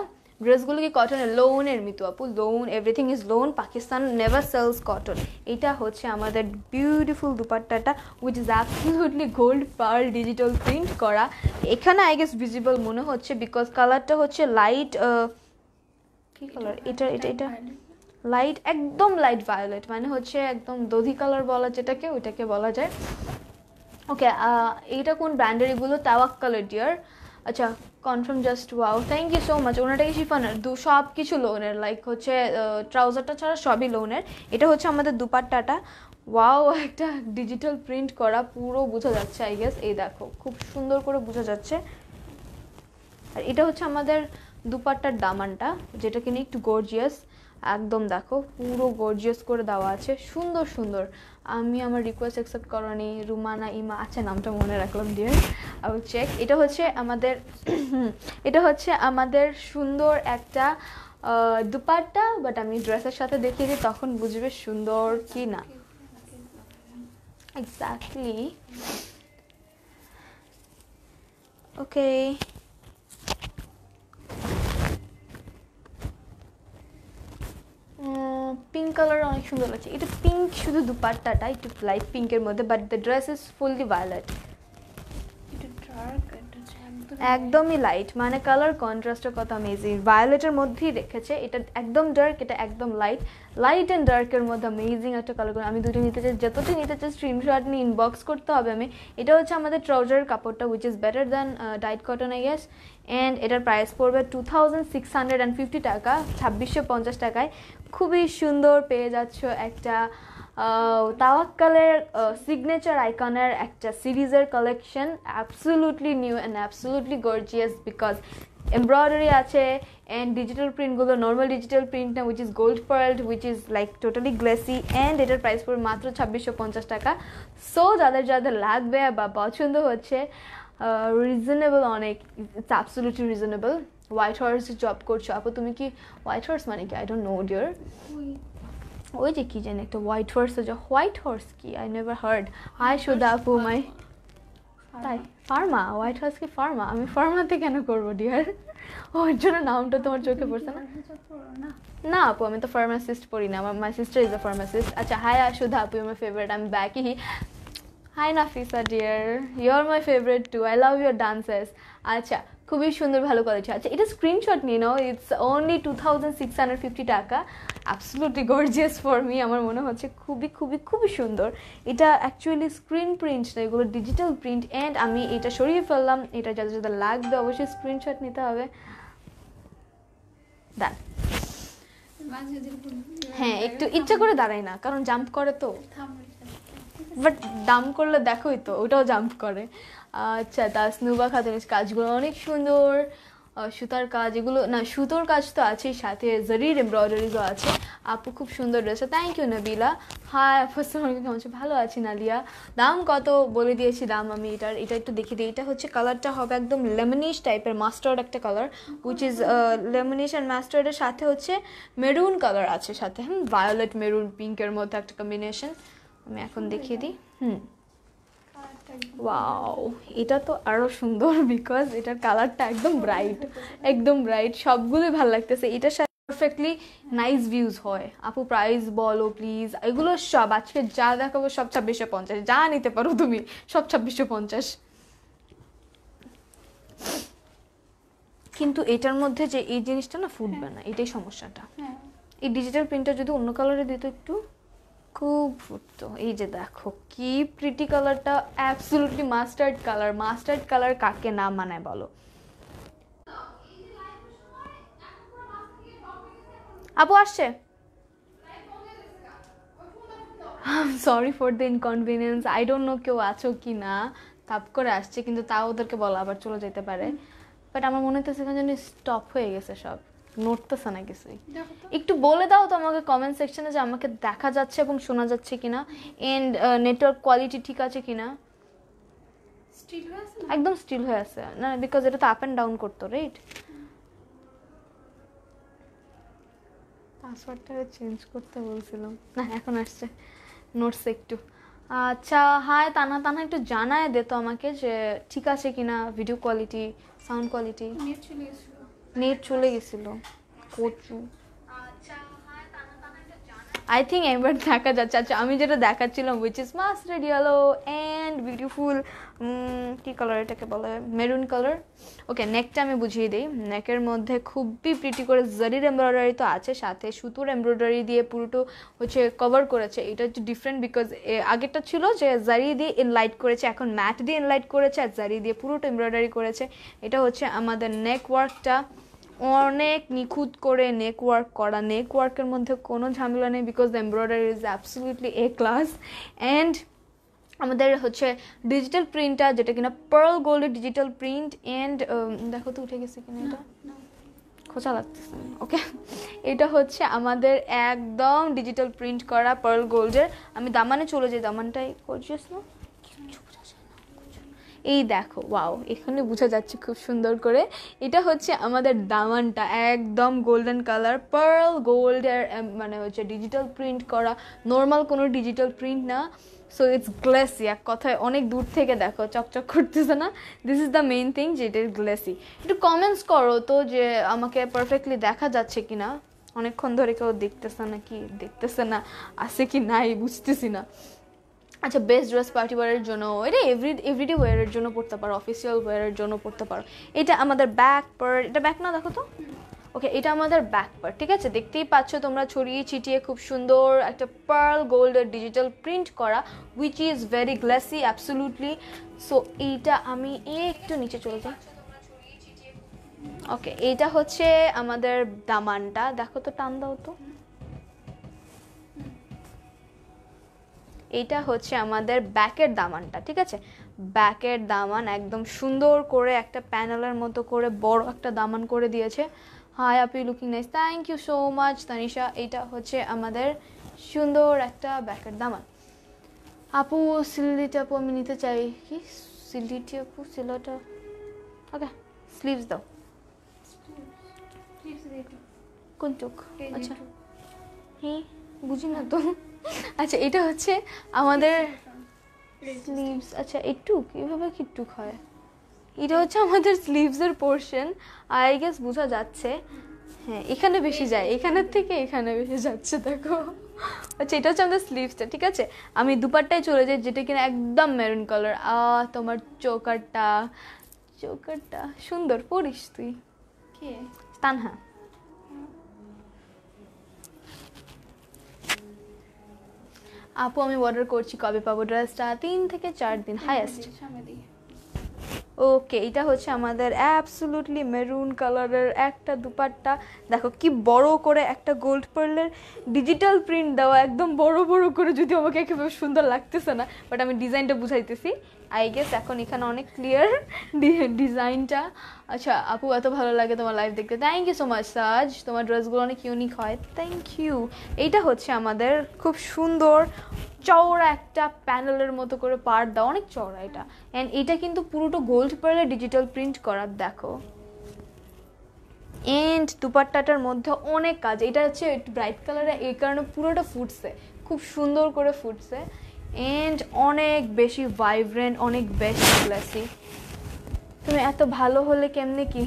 ড্রেসগুলো কি কটনের লোনের মৃত্যু আপু lawn everything is lawn Pakistan never sales cotton এটা হচ্ছে আমাদের বিউটিফুল দুপাট্টাটা which is absolutely gold pearl digital print করা এখানে আই গেস ভিজিবল মনে হচ্ছে বিকজ কালারটা হচ্ছে লাইট কী কালার এটা এটা এটা লাইট একদম লাইট ভায়োলেট মানে হচ্ছে একদম দধি কালার বলা যেটাকে ওইটাকে বলা যায় ওকে uh, এটা কোন ব্র্যান্ডের এগুলো তাওয়াক্কালের ডিয়ার আচ্ছা confirm just wow thank you so much ওনাটাকে শিফানের দু সব কিছু লোনের লাইক হচ্ছে ট্রাউজারটা ছাড়া সবই লোনের এটা হচ্ছে আমাদের দুপাট্টাটা ওয়াও একটা ডিজিটাল প্রিন্ট করা পুরো বোঝা যাচ্ছে আই গেস এই দেখো খুব সুন্দর করে বোঝা যাচ্ছে আর এটা হচ্ছে আমাদের দুপাট্টার দামানটা যেটা কিনে একটু গর্জিয়াস একদম দেখো পুরো গর্জিয়াস করে দেওয়া আছে সুন্দর সুন্দর আমি আমার রিকোয়েস্ট অ্যাকসেপ্ট করি রুমানা ইমা আছে আচ্ছা, নামটা মনে রাখলাম ডিয়ার আই চেক এটা হচ্ছে আমাদের এটা হচ্ছে আমাদের সুন্দর একটা দুপাট্টা বাট আমি ড্রেসের সাথে দেখিয়ে দিই তখন বুঝবে সুন্দর কি না এক্স্যাক্টলি ওকে পিঙ্ক কালার অনেক সুন্দর লাগছে এটা পিঙ্ক শুধু দুপাট্টাটা একটু লাইট পিঙ্কের মধ্যে but the dress is fully violet একদমই লাইট মানে কালার কন্ট্রাস্টের কথা অ্যামেজিং ভায়োলেটের মধ্যেই রেখেছে এটা একদম ডার্ক এটা একদম লাইট লাইট অ্যান্ড ডার্কের মধ্যে অ্যামেজিং একটা কালার আমি দুটো নিতে চাই যতটি নিতে চাই স্ক্রিনশট নিয়ে ইনবক্স করতে হবে আমি এটা হচ্ছে আমাদের ট্রাউজারের কাপড়টা which is better than dyed cotton I guess and এটার প্রাইস পড়বে two thousand six hundred and fifty টাকা ছাব্বিশশো পঞ্চাশ টাকায় খুবই সুন্দর পেয়ে যাচ্ছ একটা তাওয়াক্কালের সিগনেচার আইকনের একটা সিরিজের collection absolutely new and absolutely gorgeous because embroidery আছে অ্যান্ড ডিজিটাল প্রিন্টগুলো নর্মাল ডিজিটাল প্রিন্ট না which is gold pearled which is like totally glassy and এটার প্রাইস পড়বে মাত্র ছাব্বিশশো পঞ্চাশ টাকা সো যাদের যাদের লাগবে বা পছন্দ হচ্ছে রিজনেবল অনেক it's absolutely reasonable white horse job করছো আপু তুমি কি হোয়াইট হর্স মানে কি আই ডোন্ট নো ডিয়ার ওই যে কি জানি একটা হোয়াইট হর্স হচ্ছে হোয়াইট হর্স কি আই নেভার হার্ড হাই শুদ আপু মাই তাই ফার্মা হোয়াইট হর্স কি ফার্মা আমি ফার্মাতে কেন করবো ডিয়ার ওর জন্য নামটা তোমার চোখে পড়ছে না না আপু আমি তো ফার্মাসিস্ট পড়ি না আমার my sister is a pharmacist আচ্ছা হাই আশুদা আপু আমার favourite I am back hi hi Nafisa dear you are my favourite too I love your dances আচ্ছা খুবই সুন্দর ভালো কোয়ালিটি আছে আচ্ছা, এটা স্ক্রিনশট নিয়ে নাও it's only two thousand six hundred fifty টাকা অ্যাবসলুটলি গর্জিয়াস ফর মি আমার মনে হচ্ছে খুবই খুবই খুবই সুন্দর এটা অ্যাকচুয়ালি স্ক্রিন প্রিন্ট না এগুলো ডিজিটাল প্রিন্ট অ্যান্ড আমি এটা সরিয়ে ফেললাম এটা যাদের যাদের লাগবে অবশ্যই স্ক্রিনশট নিতে হবে দেন হ্যাঁ একটু ইচ্ছা করে দাঁড়ায় না কারণ জাম্প করে তো বাট দাম করলে দেখোই তো ওটাও জাম্প করে আচ্ছা স্নুবা খাতুনের কাজগুলো অনেক সুন্দর সুতার কাজ এগুলো না সুতোর কাজ তো আছেই সাথে জরির এমব্রয়ডারিজও আছে আপু খুব সুন্দর রয়েছে থ্যাংক ইউ নাবিলা হাই আফসালামকে কেমন আছে ভালো আছি নালিয়া দাম কত বলে দিয়েছি দাম আমি এটার এটা একটু দেখিয়ে দিই এটা হচ্ছে কালারটা হবে একদম লেমনিশ টাইপের মাস্টার্ড একটা colour which is lemonish and মাস্টার্ডের সাথে হচ্ছে মেরুন কালার আছে সাথে হুম ভায়োলেট মেরুন পিঙ্কের মতো একটা কম্বিনেশন আমি এখন দেখিয়ে দিই হুম ওয়াও এটা তো আরও সুন্দর বিকজ এটার কালারটা একদম ব্রাইট একদম ব্রাইট সবগুলোই ভালো লাগতেছে এটার সাথে পারফেক্টলি নাইস ভিউজ হয় আপু প্রাইস বলো প্লিজ এগুলো সব আজকে যা দেখাবো সব ছাব্বিশশো পঞ্চাশ যা নিতে পারো তুমি সব ছাব্বিশশো পঞ্চাশ কিন্তু এটার মধ্যে যে এই জিনিসটা না ফুটবে না এটাই সমস্যাটা হ্যাঁ। এই ডিজিটাল প্রিন্টটা যদি অন্য কালারে দিত একটু খুব ফুটতো এই যে দেখো কি প্রিটি কালারটা absolutely mustard colour mustard colour কাকে না মানায় বলো আপু আসছে sorry for the inconvenience I don't know কেউ আছো কি না তাপ করে আসছে কিন্তু তাও ওদেরকে বলা আবার চলে যেতে পারে বাট আমার মনে হচ্ছে সেখানে স্টপ হয়ে গেছে সব নড়তেছে না কিছুই একটু বলে দাও তো আমাকে কমেন্ট সেকশনে যে আমাকে দেখা যাচ্ছে এবং শোনা যাচ্ছে কিনা এন্ড নেটওয়ার্ক কোয়ালিটি ঠিক আছে কিনা একদম স্টিল হয়ে আছে না বিকজ এটা তো আপ অ্যান্ড ডাউন করতো রাইট পাসওয়ার্ডটা চেঞ্জ করতে বলছিলাম না এখন আসছে নোটস একটু আচ্ছা হায় তানা তানা একটু জানায় দে তো আমাকে যে ঠিক আছে কিনা video quality sound quality net চলে গেছিল কচু আই থিঙ্ক একবার দেখা যাচ্ছে আচ্ছা আমি যেটা দেখাচ্ছিলাম which is ready yellow and beautiful কী কালার এটাকে বলে মেরুন কালার ওকে নেকটা আমি বুঝিয়ে দিই নেকের মধ্যে খুবই প্রিটি করে জরির এমব্রয়ডারি তো আছে সাথে সুতোর এমব্রয়ডারি দিয়ে পুরোটো হচ্ছে কভার করেছে এটা হচ্ছে ডিফারেন্ট বিকজ আগেরটা ছিল যে জারি দিয়ে ইনলাইট করেছে এখন ম্যাট দিয়ে ইনলাইট করেছে আর জারি দিয়ে পুরোটা এমব্রয়ডারি করেছে এটা হচ্ছে আমাদের নেক ওয়ার্কটা অনেক নিখুঁত করে নেটওয়ার্ক করা নেটওয়ার্কের মধ্যে কোনো ঝামেলা নেই because embroidery is absolutely A class and আমাদের হচ্ছে ডিজিটাল প্রিন্টটা যেটা কিনা pearl gold digital print and দেখো তো উঠে গেছে কিনা এটা খোঁচা লাগতেছে ওকে এটা হচ্ছে আমাদের একদম ডিজিটাল প্রিন্ট করা পার্ল গোল্ডের আমি দামানে চলে যাই দামানটাই করছিস না এই দেখো ওয়াও এখানে বোঝা যাচ্ছে খুব সুন্দর করে এটা হচ্ছে আমাদের দামানটা একদম গোল্ডেন কালার পার্ল এর মানে হচ্ছে ডিজিটাল প্রিন্ট করা নর্মাল কোনো ডিজিটাল প্রিন্ট না সো ইটস গ্লেসি এক কথায় অনেক দূর থেকে দেখো চকচক করতেছে না this is the main thing যে ইট ইজ গ্লেসি একটু কমেন্টস করো তো যে আমাকে পারফেক্টলি দেখা যাচ্ছে কি না অনেকক্ষণ ধরে কেউ দেখতেছে না কি দেখতেছে না আছে কি নাই বুঝতেছি না আচ্ছা বেস্ট ড্রেস পার্টি ওয়ারের জন্য এটা এভরি এভরিডে ওয়ারের জন্য পড়তে পারো অফিসিয়াল ওয়ারের জন্য পড়তে পারো এটা আমাদের ব্যাক পার এটা ব্যাক না দেখো তো ওকে এটা আমাদের ব্যাক পার ঠিক আছে দেখতেই পাচ্ছ তোমরা ছড়িয়ে ছিটিয়ে খুব সুন্দর একটা পার্ল গোল্ডের ডিজিটাল প্রিন্ট করা which is very glassy absolutely so এইটা আমি একটু নিচে চলে যাই ওকে এইটা হচ্ছে আমাদের দামানটা দেখো তো টান দাও তো এটা হচ্ছে আমাদের ব্যাকের দামানটা ঠিক আছে ব্যাকের দামান একদম সুন্দর করে একটা প্যানেলের মতো করে বড় একটা দামান করে দিয়েছে hi you looking nice thank you so much Tanisha এটা হচ্ছে আমাদের সুন্দর একটা ব্যাকের দামান আপু সিলিটি আপু আমি নিতে চাই কি সিলিটি আপু সিলাটা ওকে স্লিভস দাও কোন চোখ আচ্ছা হ্যাঁ বুঝি না তো আচ্ছা এটা হচ্ছে আমাদের স্লিভস আচ্ছা একটু টুক এভাবে কি টুক হয় এটা হচ্ছে আমাদের স্লিভসের পোর্শন আর আই গেস বোঝা যাচ্ছে হ্যাঁ এখানে বেশি যায় এখানের থেকে এখানে বেশি যাচ্ছে দেখো আচ্ছা এটা হচ্ছে আমাদের স্লিভসটা ঠিক আছে আমি দুপারটায় চলে যাই যেটা কিনা একদম মেরুন কালার আ তোমার চোকারটা চোকারটা সুন্দর পড়িস তুই কে তানহা আপু আমি অর্ডার করছি কবে পাবো ড্রেসটা তিন থেকে চার দিন হায়েস্ট ওকে এটা হচ্ছে আমাদের অ্যাবসুলুটলি মেরুন কালারের একটা দুপাট্টা দেখো কি বড় করে একটা গোল্ড পার্লের ডিজিটাল প্রিন্ট দেওয়া একদম বড় বড় করে যদি আমাকে একেবারে সুন্দর লাগতেছে না বাট আমি ডিজাইনটা বুঝাইতেছি আই গেস এখন এখানে অনেক ক্লিয়ার ডিজাইনটা আচ্ছা আপু এত ভালো লাগে তোমার লাইফ দেখতে থ্যাংক ইউ সো মাচ সাজ তোমার ড্রেসগুলো অনেক ইউনিক হয় থ্যাংক ইউ এইটা হচ্ছে আমাদের খুব সুন্দর চওড়া একটা প্যানেলের মতো করে পার্ট দাও অনেক চওড়া এটা অ্যান্ড এটা কিন্তু পুরোটা গোল্ড পারলে ডিজিটাল প্রিন্ট করার দেখো এন্ড দুপাট্টাটার মধ্যে অনেক কাজ এটা হচ্ছে একটু ব্রাইট কালারে এই কারণে পুরোটা ফুটছে খুব সুন্দর করে ফুটছে এন্ড অনেক বেশি ভাইব্রেন্ট অনেক বেশি ক্লাসিক তুমি এত ভালো হলে কেমনে কি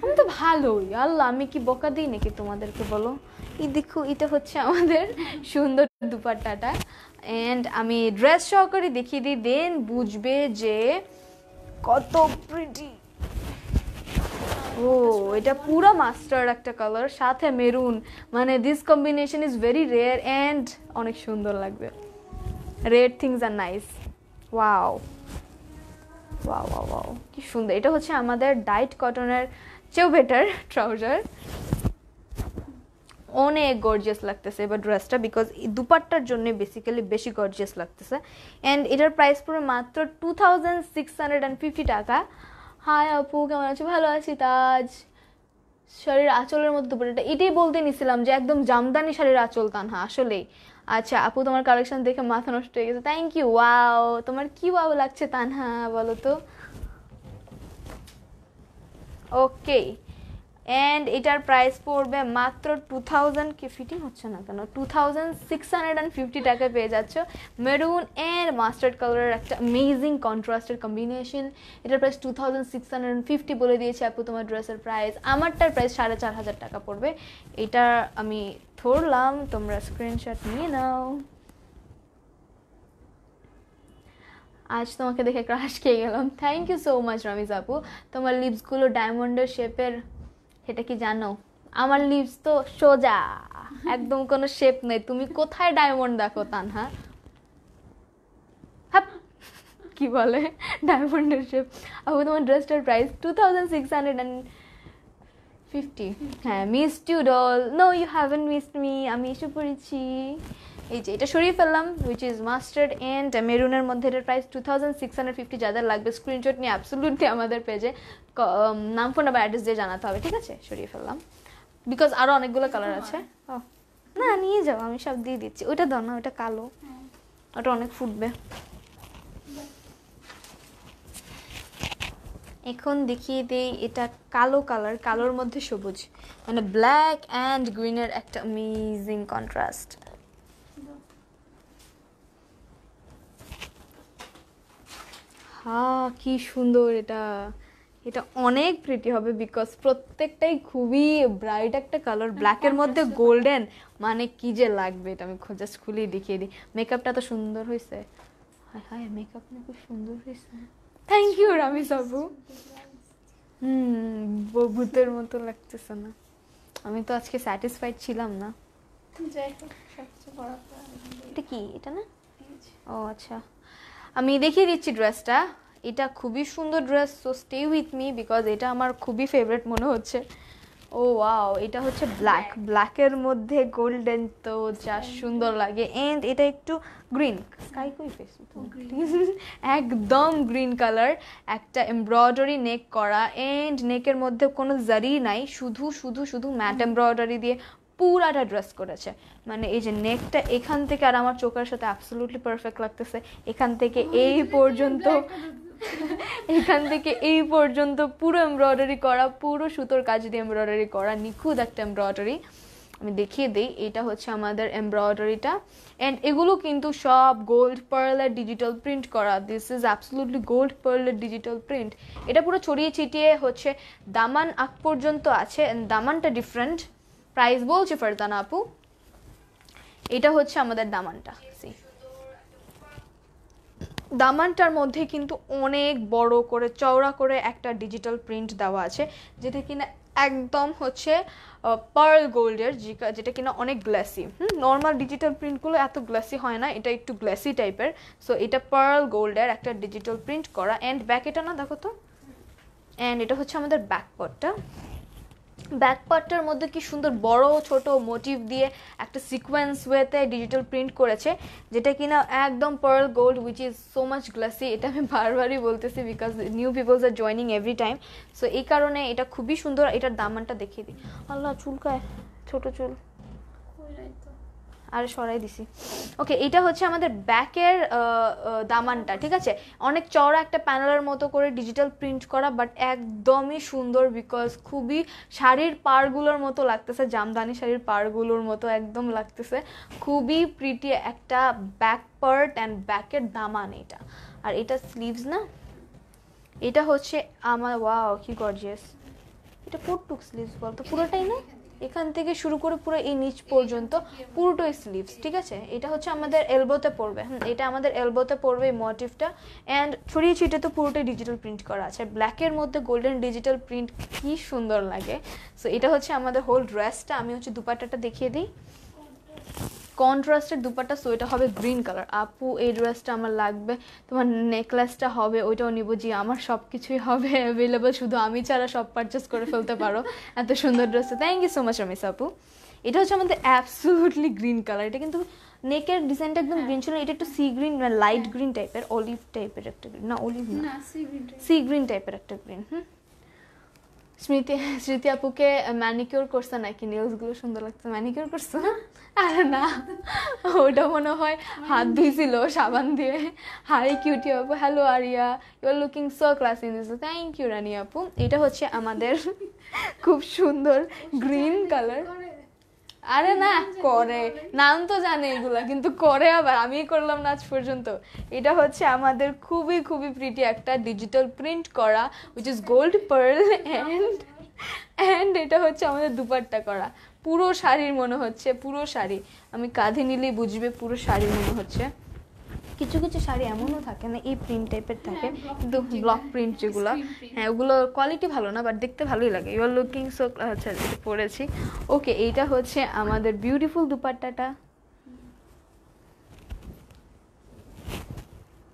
আমি তো ভালোই আল্লাহ আমি কি বকা দিই নাকি তোমাদেরকে বলো এই দেখো এটা হচ্ছে আমাদের সুন্দর দুপাট্টাটা অ্যান্ড আমি ড্রেস সহকারে দেখিয়ে দিই দেন বুঝবে যে কত প্রিটি ও এটা পুরো মাস্টার একটা কালার সাথে মেরুন মানে this combination is very rare and অনেক সুন্দর লাগবে red things are nice wow wow wow wow কি সুন্দর এটা হচ্ছে আমাদের ডাইট কটনের চেয়েও বেটার ট্রাউজার অনেক গর্জিয়াস লাগতেছে এবার ড্রেসটা বিকজ এই দুপাটটার জন্য বেসিক্যালি বেশি গর্জিয়াস লাগতেছে অ্যান্ড এটার প্রাইস পুরো মাত্র two thousand six hundred and fifty টাকা হাই আপু কেমন আছো ভালো আছি তাজ শাড়ির আঁচলের মধ্যে দুপুরটা এটাই বলতে নিছিলাম যে একদম জামদানি শাড়ির আঁচল হ্যাঁ আসলেই আচ্ছা আপু তোমার কালেকশন দেখে মাথা নষ্ট হয়ে গেছে থ্যাংক ইউ ওয়াও তোমার কি ওয়াও লাগছে তানহা বলো তো ওকে অ্যান্ড এটার প্রাইস পড়বে মাত্র টু থাউজেন্ড কি ফিটিং হচ্ছে না কেন two thousand six hundred and fifty টাকায় পেয়ে যাচ্ছ মেরুন অ্যান্ড মাস্টার্ড কালারের একটা অ্যামেজিং কন্ট্রাস্টের কম্বিনেশন এটার price two thousand six hundred and fifty বলে দিয়েছে আপু তোমার ড্রেসের প্রাইস আমারটার প্রাইস সাড়ে চার হাজার টাকা পড়বে এটা আমি ধরলাম তোমরা স্ক্রিনশট নিয়ে নাও আজ তোমাকে দেখে ক্রাশ খেয়ে গেলাম thank you so much Ramiz আপু তোমার লিপসগুলো ডায়মন্ডের শেপের সেটা কি জানো আমার লিপস তো সোজা একদম কোনো শেপ নেই তুমি কোথায় ডায়মন্ড দেখো তানহা কি বলে ডায়মন্ডের শেপ আপু তোমার ড্রেসটার price two thousand six hundred and fifty হ্যাঁ miss to doll no you haven missed me আমি এসে পড়েছি এই যে এটা সরিয়ে ফেললাম উইচ ইজ মাস্টার্ড অ্যান্ড মেরুনের মধ্যে এটার price two thousand six hundred fifty যাদের লাগবে স্ক্রিনশট নিয়ে অ্যাবসলুটলি আমাদের পেজে নাম ফোন নাম্বার অ্যাড্রেস দিয়ে জানাতে হবে ঠিক আছে সরিয়ে ফেললাম বিকজ আরও অনেকগুলো কালার আছে ও না নিয়ে যাও আমি সব দিয়ে দিচ্ছি ওটা দাও না ওটা কালো হ্যাঁ। ওটা অনেক ফুটবে এখন দেখিয়ে দেই এটা কালো কালার কালোর মধ্যে সবুজ মানে ব্ল্যাক অ্যান্ড গ্রিনের একটা অ্যামেজিং কন্ট্রাস্ট হা কি সুন্দর এটা এটা অনেক প্রিটি হবে বিকজ প্রত্যেকটাই খুবই ব্রাইট একটা কালার ব্ল্যাকের মধ্যে গোল্ডেন মানে কি যে লাগবে এটা আমি জাস্ট খুলেই দেখিয়ে দিই মেকআপটা তো সুন্দর হয়েছে হায় হায় মেকআপ খুব সুন্দর হয়েছে থ্যাংক ইউ রামি সাবু হুম ভূতের মতো লাগতেছে না আমি তো আজকে স্যাটিসফাইড ছিলাম না এটা কি এটা না ও আচ্ছা আমি দেখিয়ে দিচ্ছি ড্রেসটা এটা খুবই সুন্দর dress so stay with me because এটা আমার খুবই ফেভারেট মনে হচ্ছে ও ওয়াও এটা হচ্ছে ব্ল্যাক ব্ল্যাকের মধ্যে গোল্ডেন তো যা সুন্দর লাগে এন্ড এটা একটু গ্রিন স্কাই কই ফেস একদম গ্রিন কালার একটা এমব্রয়ডারি নেক করা এন্ড নেকের মধ্যে কোনো জারি নাই শুধু শুধু শুধু ম্যাট এমব্রয়ডারি mm-hmm. দিয়ে পুরাটা ড্রেস করেছে মানে এই যে নেকটা এখান থেকে আর আমার চোখের সাথে অ্যাবসলুটলি পারফেক্ট লাগতেছে এখান থেকে oh, এই পর্যন্ত এখান থেকে এই পর্যন্ত পুরো এমব্রয়ডারি করা পুরো সুতোর কাজ দিয়ে এমব্রয়ডারি করা নিখুঁত একটা এমব্রয়ডারি আমি দেখিয়ে দিই এটা হচ্ছে আমাদের এমব্রয়ডারিটা অ্যান্ড এগুলো কিন্তু সব গোল্ড পার্লার ডিজিটাল প্রিন্ট করা দিস ইজ অ্যাবসলুটলি গোল্ড পার্লার ডিজিটাল প্রিন্ট এটা পুরো ছড়িয়ে ছিটিয়ে হচ্ছে দামান আগ পর্যন্ত আছে দামানটা ডিফারেন্ট প্রাইস বলছে ফারদানা আপু এটা হচ্ছে আমাদের দামানটা দামানটার মধ্যে কিন্তু অনেক বড় করে চওড়া করে একটা ডিজিটাল প্রিন্ট দেওয়া আছে যেটা কিনা একদম হচ্ছে পার্ল গোল্ডের যেটা কিনা অনেক গ্লাসি হুম নর্মাল ডিজিটাল প্রিন্টগুলো এত গ্লাসি হয় না এটা একটু গ্লাসি টাইপের সো এটা পার্ল গোল্ডের একটা ডিজিটাল প্রিন্ট করা অ্যান্ড ব্যাক এটা না দেখো তো অ্যান্ড এটা হচ্ছে আমাদের ব্যাকপটটা ব্যাক পার্টটার মধ্যে কি সুন্দর বড় ছোট মোটিভ দিয়ে একটা সিকোয়েন্স ওয়েতে ডিজিটাল প্রিন্ট করেছে যেটা কিনা একদম pearl gold which is so much glassy এটা আমি বারবারই বলতেছি because new peoples are joining every time so এই কারণে এটা খুবই সুন্দর এটার দামানটা দেখিয়ে দিই আল্লাহ চুলকায় ছোট চুল আর সরাই দিছি ওকে এটা হচ্ছে আমাদের ব্যাকের দামানটা ঠিক আছে অনেক চওড়া একটা প্যানেলের মতো করে ডিজিটাল প্রিন্ট করা বাট একদমই সুন্দর বিকজ খুবই শাড়ির পারগুলোর মতো লাগতেছে জামদানি শাড়ির পারগুলোর মতো একদম লাগতেছে খুবই প্রিটি একটা ব্যাক পার্ট অ্যান্ড ব্যাকের দামান এটা আর এটা স্লিভস না এটা হচ্ছে আমার ওয়াও কি গর্জিয়াস এটা পুরটুক স্লিভস বলতো পুরোটাই না এখান থেকে শুরু করে পুরো এই নিচ পর্যন্ত পুরোটোই স্লিভস ঠিক আছে এটা হচ্ছে আমাদের এলবোতে পড়বে হুম এটা আমাদের এলবোতে পড়বে এই মোটিভটা অ্যান্ড ছড়িয়ে ছিটে তো পুরোটাই ডিজিটাল প্রিন্ট করা আছে ব্ল্যাকের মধ্যে গোল্ডেন ডিজিটাল প্রিন্ট কি সুন্দর লাগে সো এটা হচ্ছে আমাদের হোল ড্রেসটা আমি হচ্ছে দুপাট্টাটা দেখিয়ে দিই কন্ট্রাস্টের দুপাটা সো এটা হবে গ্রিন কালার আপু এই ড্রেসটা আমার লাগবে তোমার নেকলেসটা হবে ওইটাও নিব যে আমার সব কিছুই হবে অ্যাভেলেবল শুধু আমি ছাড়া সব পারচেস করে ফেলতে পারো এত সুন্দর ড্রেসটা thank you so much Ramis আপু এটা হচ্ছে আমাদের অ্যাবসুলুটলি গ্রিন কালার এটা কিন্তু নেকের ডিজাইনটা একদম গ্রিন হ্যাঁ। ছিল এটা একটু সি গ্রিন লাইট গ্রিন টাইপের অলিভ টাইপের একটা গ্রিন না অলিভ না সি গ্রিন টাইপের একটা গ্রিন হুম স্মৃতি স্মৃতি আপুকে ম্যানিকিওর করছে নাকি নেলসগুলো সুন্দর লাগছে ম্যানিকিওর করছে না আরে না ওটা মনে হয় হাত ধুইছিল সাবান দিয়ে হাই কিউটি আপু hello Ariya you are looking so class in this thank you Rani আপু এটা হচ্ছে আমাদের খুব সুন্দর গ্রিন কালার আরে না করে নাম তো জানে এগুলা কিন্তু করে আবার আমি করলাম না আজ পর্যন্ত এটা হচ্ছে আমাদের খুবই খুবই প্রিটি একটা ডিজিটাল প্রিন্ট করা which is gold pearl and and এটা হচ্ছে আমাদের দুপাট্টা করা পুরো শাড়ির মনে হচ্ছে পুরো শাড়ি আমি কাঁধে নিলেই বুঝবে পুরো শাড়ি মনে হচ্ছে কিছু কিছু শাড়ি এমনও থাকে না এই প্রিন্ট টাইপের থাকে হ্যাঁ, কিন্তু ব্লক প্রিন্ট যেগুলো হ্যাঁ ওগুলো কোয়ালিটি ভালো না বাট দেখতে ভালোই লাগে আর লুকিং সো আচ্ছা পরেছি ওকে এইটা হচ্ছে আমাদের বিউটিফুল দুপাট্টাটা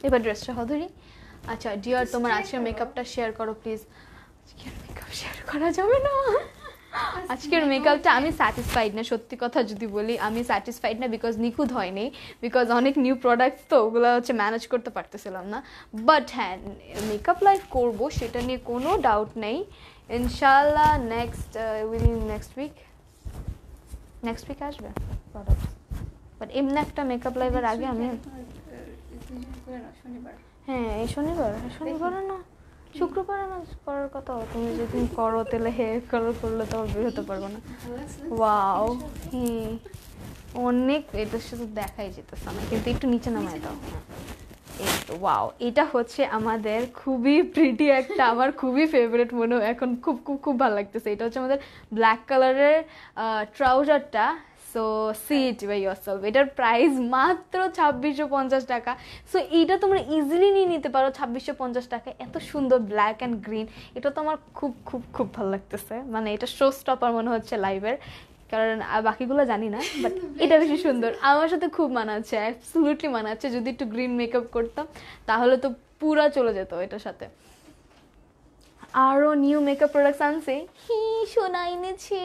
এবার ড্রেসটা হধরি আচ্ছা ডিয়ার তোমার আজকের মেকআপটা শেয়ার করো প্লিজ আজকের মেকআপ শেয়ার করা যাবে না আজকের মেকআপটা আমি স্যাটিসফাইড না সত্যি কথা যদি বলি আমি স্যাটিসফাইড না বিকজ নিখুঁত হয়নি বিকজ অনেক নিউ প্রোডাক্টস তো ওগুলো হচ্ছে ম্যানেজ করতে পারতেছিলাম না বাট হ্যাঁ মেকআপ লাইফ করবো সেটা নিয়ে কোনো ডাউট নেই ইনশাল্লাহ next will next week next week আসবে প্রোডাক্ট বাট এমনি একটা মেকআপ লাইভের আগে আমি হ্যাঁ এই শনিবার শনিবার না শুক্রবার মানুষ করার কথা তুমি যেদিন করো তাহলে হেয়ার কালার করলে তো আমি বের হতে পারবো না ওয়াও হুম অনেক এটার সাথে দেখাই যেতেছে না কিন্তু একটু নিচে নামায় দাও ওয়াও এটা হচ্ছে আমাদের খুবই প্রিটি একটা আমার খুবই ফেভারিট মনে হয় এখন খুব খুব খুব ভালো লাগতেছে এটা হচ্ছে আমাদের ব্ল্যাক কালারের ট্রাউজারটা so see it by yourself এটার প্রাইস মাত্র ছাব্বিশশো পঞ্চাশ টাকা সো এইটা তোমরা ইজিলি নিয়ে নিতে পারো ছাব্বিশশো পঞ্চাশ টাকা এত সুন্দর ব্ল্যাক অ্যান্ড গ্রিন এটা তো আমার খুব খুব খুব ভালো লাগতেছে মানে এটা শো স্টপার মনে হচ্ছে লাইভের কারণ বাকিগুলো জানি না বাট এটা বেশি সুন্দর আমার সাথে খুব মানাচ্ছে অ্যাবসলুটলি মানাচ্ছে যদি একটু গ্রিন মেকআপ করতাম তাহলে তো পুরা চলে যেত এটার সাথে আরও নিউ মেকআপ প্রোডাক্টস আনছে হি শোনা এনেছে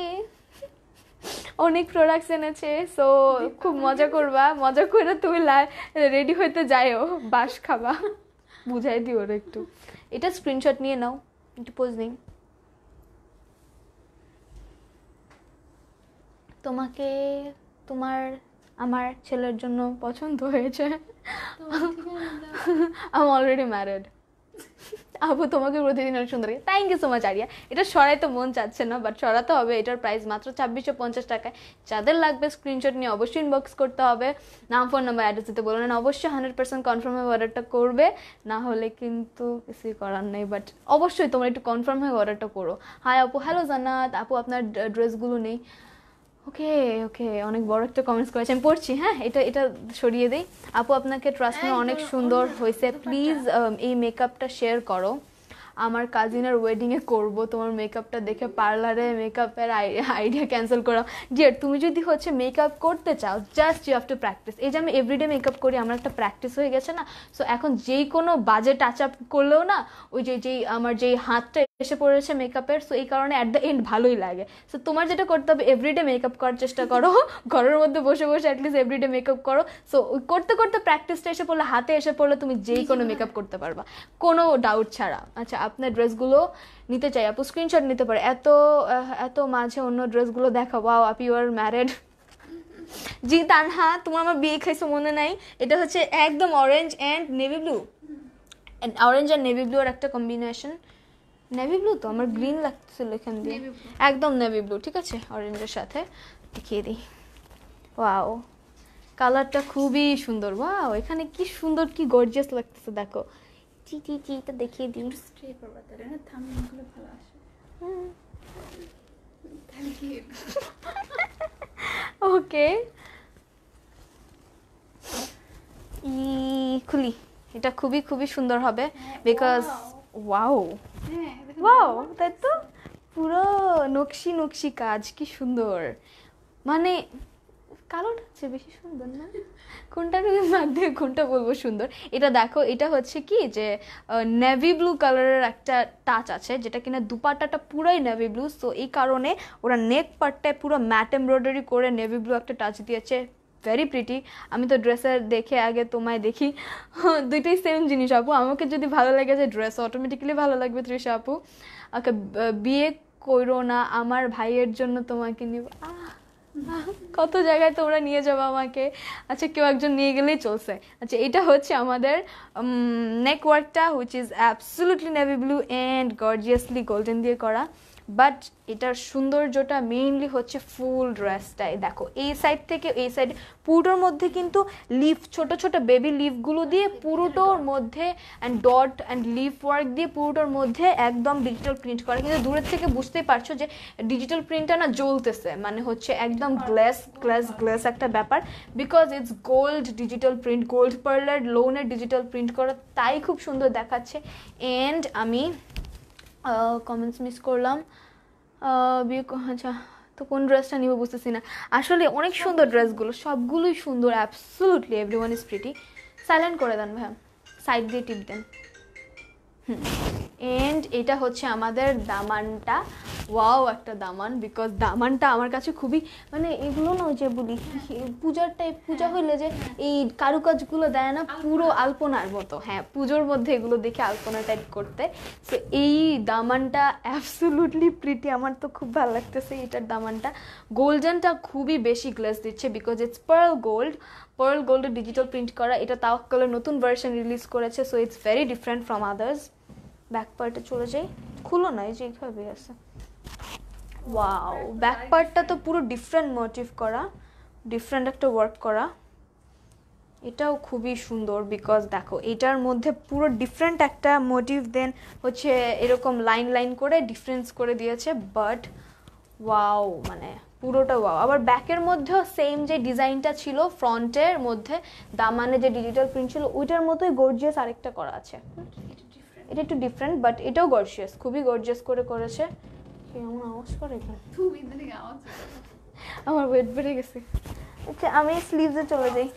অনেক প্রোডাক্টস এনেছে সো খুব মজা করবা মজা করে তুমি রেডি হইতে যাইও বাস খাবা বুঝাই দিও ওর একটু এটা স্ক্রিনশট নিয়ে নাও একটু পোজ নেই তোমাকে তোমার আমার ছেলের জন্য পছন্দ হয়েছে আই অলরেডি ম্যারিড আপু তোমাকে প্রতিদিন অনেক সুন্দর thank you so much Aria এটা সরাই তো মন চাচ্ছে না বাট সরাতে হবে এটার প্রাইস মাত্র ছাব্বিশশো পঞ্চাশ টাকায় যাদের লাগবে স্ক্রিনশট নিয়ে অবশ্যই ইনবক্স করতে হবে নাম ফোন নাম্বার অ্যাড্রেস দিতে বলুন অবশ্যই হান্ড্রেড পার্সেন্ট কনফার্ম হয়ে অর্ডারটা করবে না হলে কিন্তু কিছুই করার নেই বাট অবশ্যই তোমরা একটু কনফার্ম হয়ে অর্ডারটা করো হাই আপু হ্যালো জানাত আপু আপনার ড্রেসগুলো নেই ওকে ওকে অনেক বড় একটা কমেন্টস করেছে আমি পড়ছি হ্যাঁ এটা এটা সরিয়ে দেই আপু আপনাকে ট্রাস্ট অনেক সুন্দর হয়েছে প্লিজ um, এই মেকআপটা শেয়ার করো আমার কাজিনের ওয়েডিংয়ে করব তোমার মেকআপটা দেখে পার্লারে মেকআপের আইডিয়া ক্যান্সেল করা ডিয়ার তুমি যদি হচ্ছে মেকআপ করতে চাও just you have to practice এই যে আমি এভরিডে মেকআপ করি আমার একটা প্র্যাকটিস হয়ে গেছে না সো এখন যেই কোনো বাজে টাচ আপ করলেও না ওই যে যেই আমার যেই হাতটা এসে পড়েছে মেকআপের সো এই কারণে অ্যাট দ্য এন্ড ভালোই লাগে সো তোমার যেটা করতে হবে এভরিডে মেকআপ করার চেষ্টা করো ঘরের মধ্যে বসে বসে অ্যাটলিস্ট এভরিডে মেকআপ করো সো করতে করতে প্র্যাকটিসটা এসে পড়লে হাতে এসে পড়লে তুমি যেই কোনো মেকআপ করতে পারবা কোনো ডাউট ছাড়া আচ্ছা আপনার ড্রেসগুলো নিতে চাই আপু স্ক্রিনশট নিতে পারে এত এত মাঝে অন্য ড্রেসগুলো দেখাবো আপ ইউ আর ম্যারেড জি তানহা তোমার আমার বিয়ে খাইছো মনে নাই এটা হচ্ছে একদম orange and navy blue orange and navy ব্লুর একটা কম্বিনেশন নেভি ব্লু তো আমার গ্রিন লাগতেছিল এখান দিয়ে একদম নেভি ব্লু ঠিক আছে অরেঞ্জের সাথে দেখিয়ে দিই ওয়াও কালারটা খুবই সুন্দর ওয়াও এখানে কি সুন্দর কি গর্জিয়াস লাগতেছে দেখো চি চি চি এটা দেখিয়ে দিই স্প্রে করবা তাহলে না থামগুলো ভালো আসে ওকে ই খুলি এটা খুবই খুবই সুন্দর হবে বিকজ ওয়াও হ্যাঁ ওয়াও তাই তো পুরো নকশি নকশি কাজ কি সুন্দর মানে কালোটা হচ্ছে বেশি সুন্দর না কোনটা বাদ দিয়ে কোনটা বলবো সুন্দর এটা দেখো এটা হচ্ছে কি যে নেভি ব্লু কালারের একটা টাচ আছে যেটা কিনা দুপাটাটা পুরাই নেভি ব্লু সো এই কারণে ওরা নেক পার্টটায় পুরো ম্যাট এমব্রয়ডারি করে নেভি ব্লু একটা টাচ দিয়েছে ভেরি প্রিটি আমি তো ড্রেসের দেখে আগে তোমায় দেখি দুইটাই সেম জিনিস আপু আমাকে যদি ভালো লাগে যে ড্রেস অটোমেটিক্যালি ভালো লাগবে তৃষা আপু ওকে বিয়ে করো না আমার ভাইয়ের জন্য তোমাকে নিব আহ কত জায়গায় তোমরা নিয়ে যাবো আমাকে আচ্ছা কেউ একজন নিয়ে গেলেই চলছে আচ্ছা এটা হচ্ছে আমাদের নেকওয়ার্কটা which is absolutely navy blue and gorgeously golden দিয়ে করা বাট এটার সৌন্দর্যটা মেইনলি হচ্ছে ফুল ড্রেসটাই দেখো এই সাইড থেকে এই সাইড পুরোটোর মধ্যে কিন্তু লিফ ছোট ছোট বেবি লিফগুলো দিয়ে পুরোটোর মধ্যে and dot and leaf work দিয়ে পুরোটোর মধ্যে একদম ডিজিটাল প্রিন্ট করা কিন্তু দূরের থেকে বুঝতে পারছো যে ডিজিটাল প্রিন্টটা না জ্বলতেছে মানে হচ্ছে একদম গ্লাস গ্লাস গ্লাস একটা ব্যাপার because it's gold digital print gold পার্লার লোনের ডিজিটাল প্রিন্ট করা তাই খুব সুন্দর দেখাচ্ছে অ্যান্ড আমি কমেন্টস মিস করলাম আচ্ছা তো কোন ড্রেসটা নিব বুঝতেছি না আসলে অনেক সুন্দর ড্রেসগুলো সবগুলোই সুন্দর absolutely every one is pretty silent করে দেন ভাইয়া সাইড দিয়ে টিপ দেন হুম এন্ড এটা হচ্ছে আমাদের দামানটা ওয়াও একটা দামান বিকজ দামানটা আমার কাছে খুবই মানে এগুলো না ওই যে বলি পূজার টাইপ পূজা হ্যাঁ। হইলে যে এই কারুকাজগুলো দেয় না পুরো আলপনার মতো হ্যাঁ পুজোর মধ্যে এগুলো দেখে আলপনা টাইপ করতে তো এই দামানটা অ্যাবসুলুটলি প্রিটি আমার তো খুব ভালো লাগতেছে এটার দামানটা গোল্ডেনটা খুবই বেশি গ্লেস দিচ্ছে because it's pearl gold pearl গোল্ডে ডিজিটাল প্রিন্ট করা এটা তাওকালের নতুন ভার্সন রিলিজ করেছে so it's very different from others back পার্টে চলে যাই খুলো না এই যে এইভাবে আছে ওয়াও ব্যাক পার্টটা তো পুরো ডিফারেন্ট মোটিভ করা ডিফারেন্ট একটা ওয়ার্ক করা এটাও খুবই সুন্দর বিকজ দেখো এটার মধ্যে পুরো ডিফারেন্ট একটা মোটিভ দেন হচ্ছে এরকম লাইন লাইন করে ডিফারেন্স করে দিয়েছে বাট ওয়াও মানে পুরোটা ওয়াও আবার ব্যাকের মধ্যেও সেম যে ডিজাইনটা ছিল ফ্রন্টের মধ্যে দামানে যে ডিজিটাল প্রিন্ট ছিল ওইটার মতোই গর্জিয়াস আরেকটা করা আছে এটা একটু ডিফারেন্ট বাট এটাও গর্জিয়াস খুবই গর্জিয়াস করে করেছে কেমন আওয়াজ করে কেন তুমি দিলে আওয়াজ আমার ওয়েট বেড়ে গেছে আচ্ছা আমি স্লিভসে চলে যাই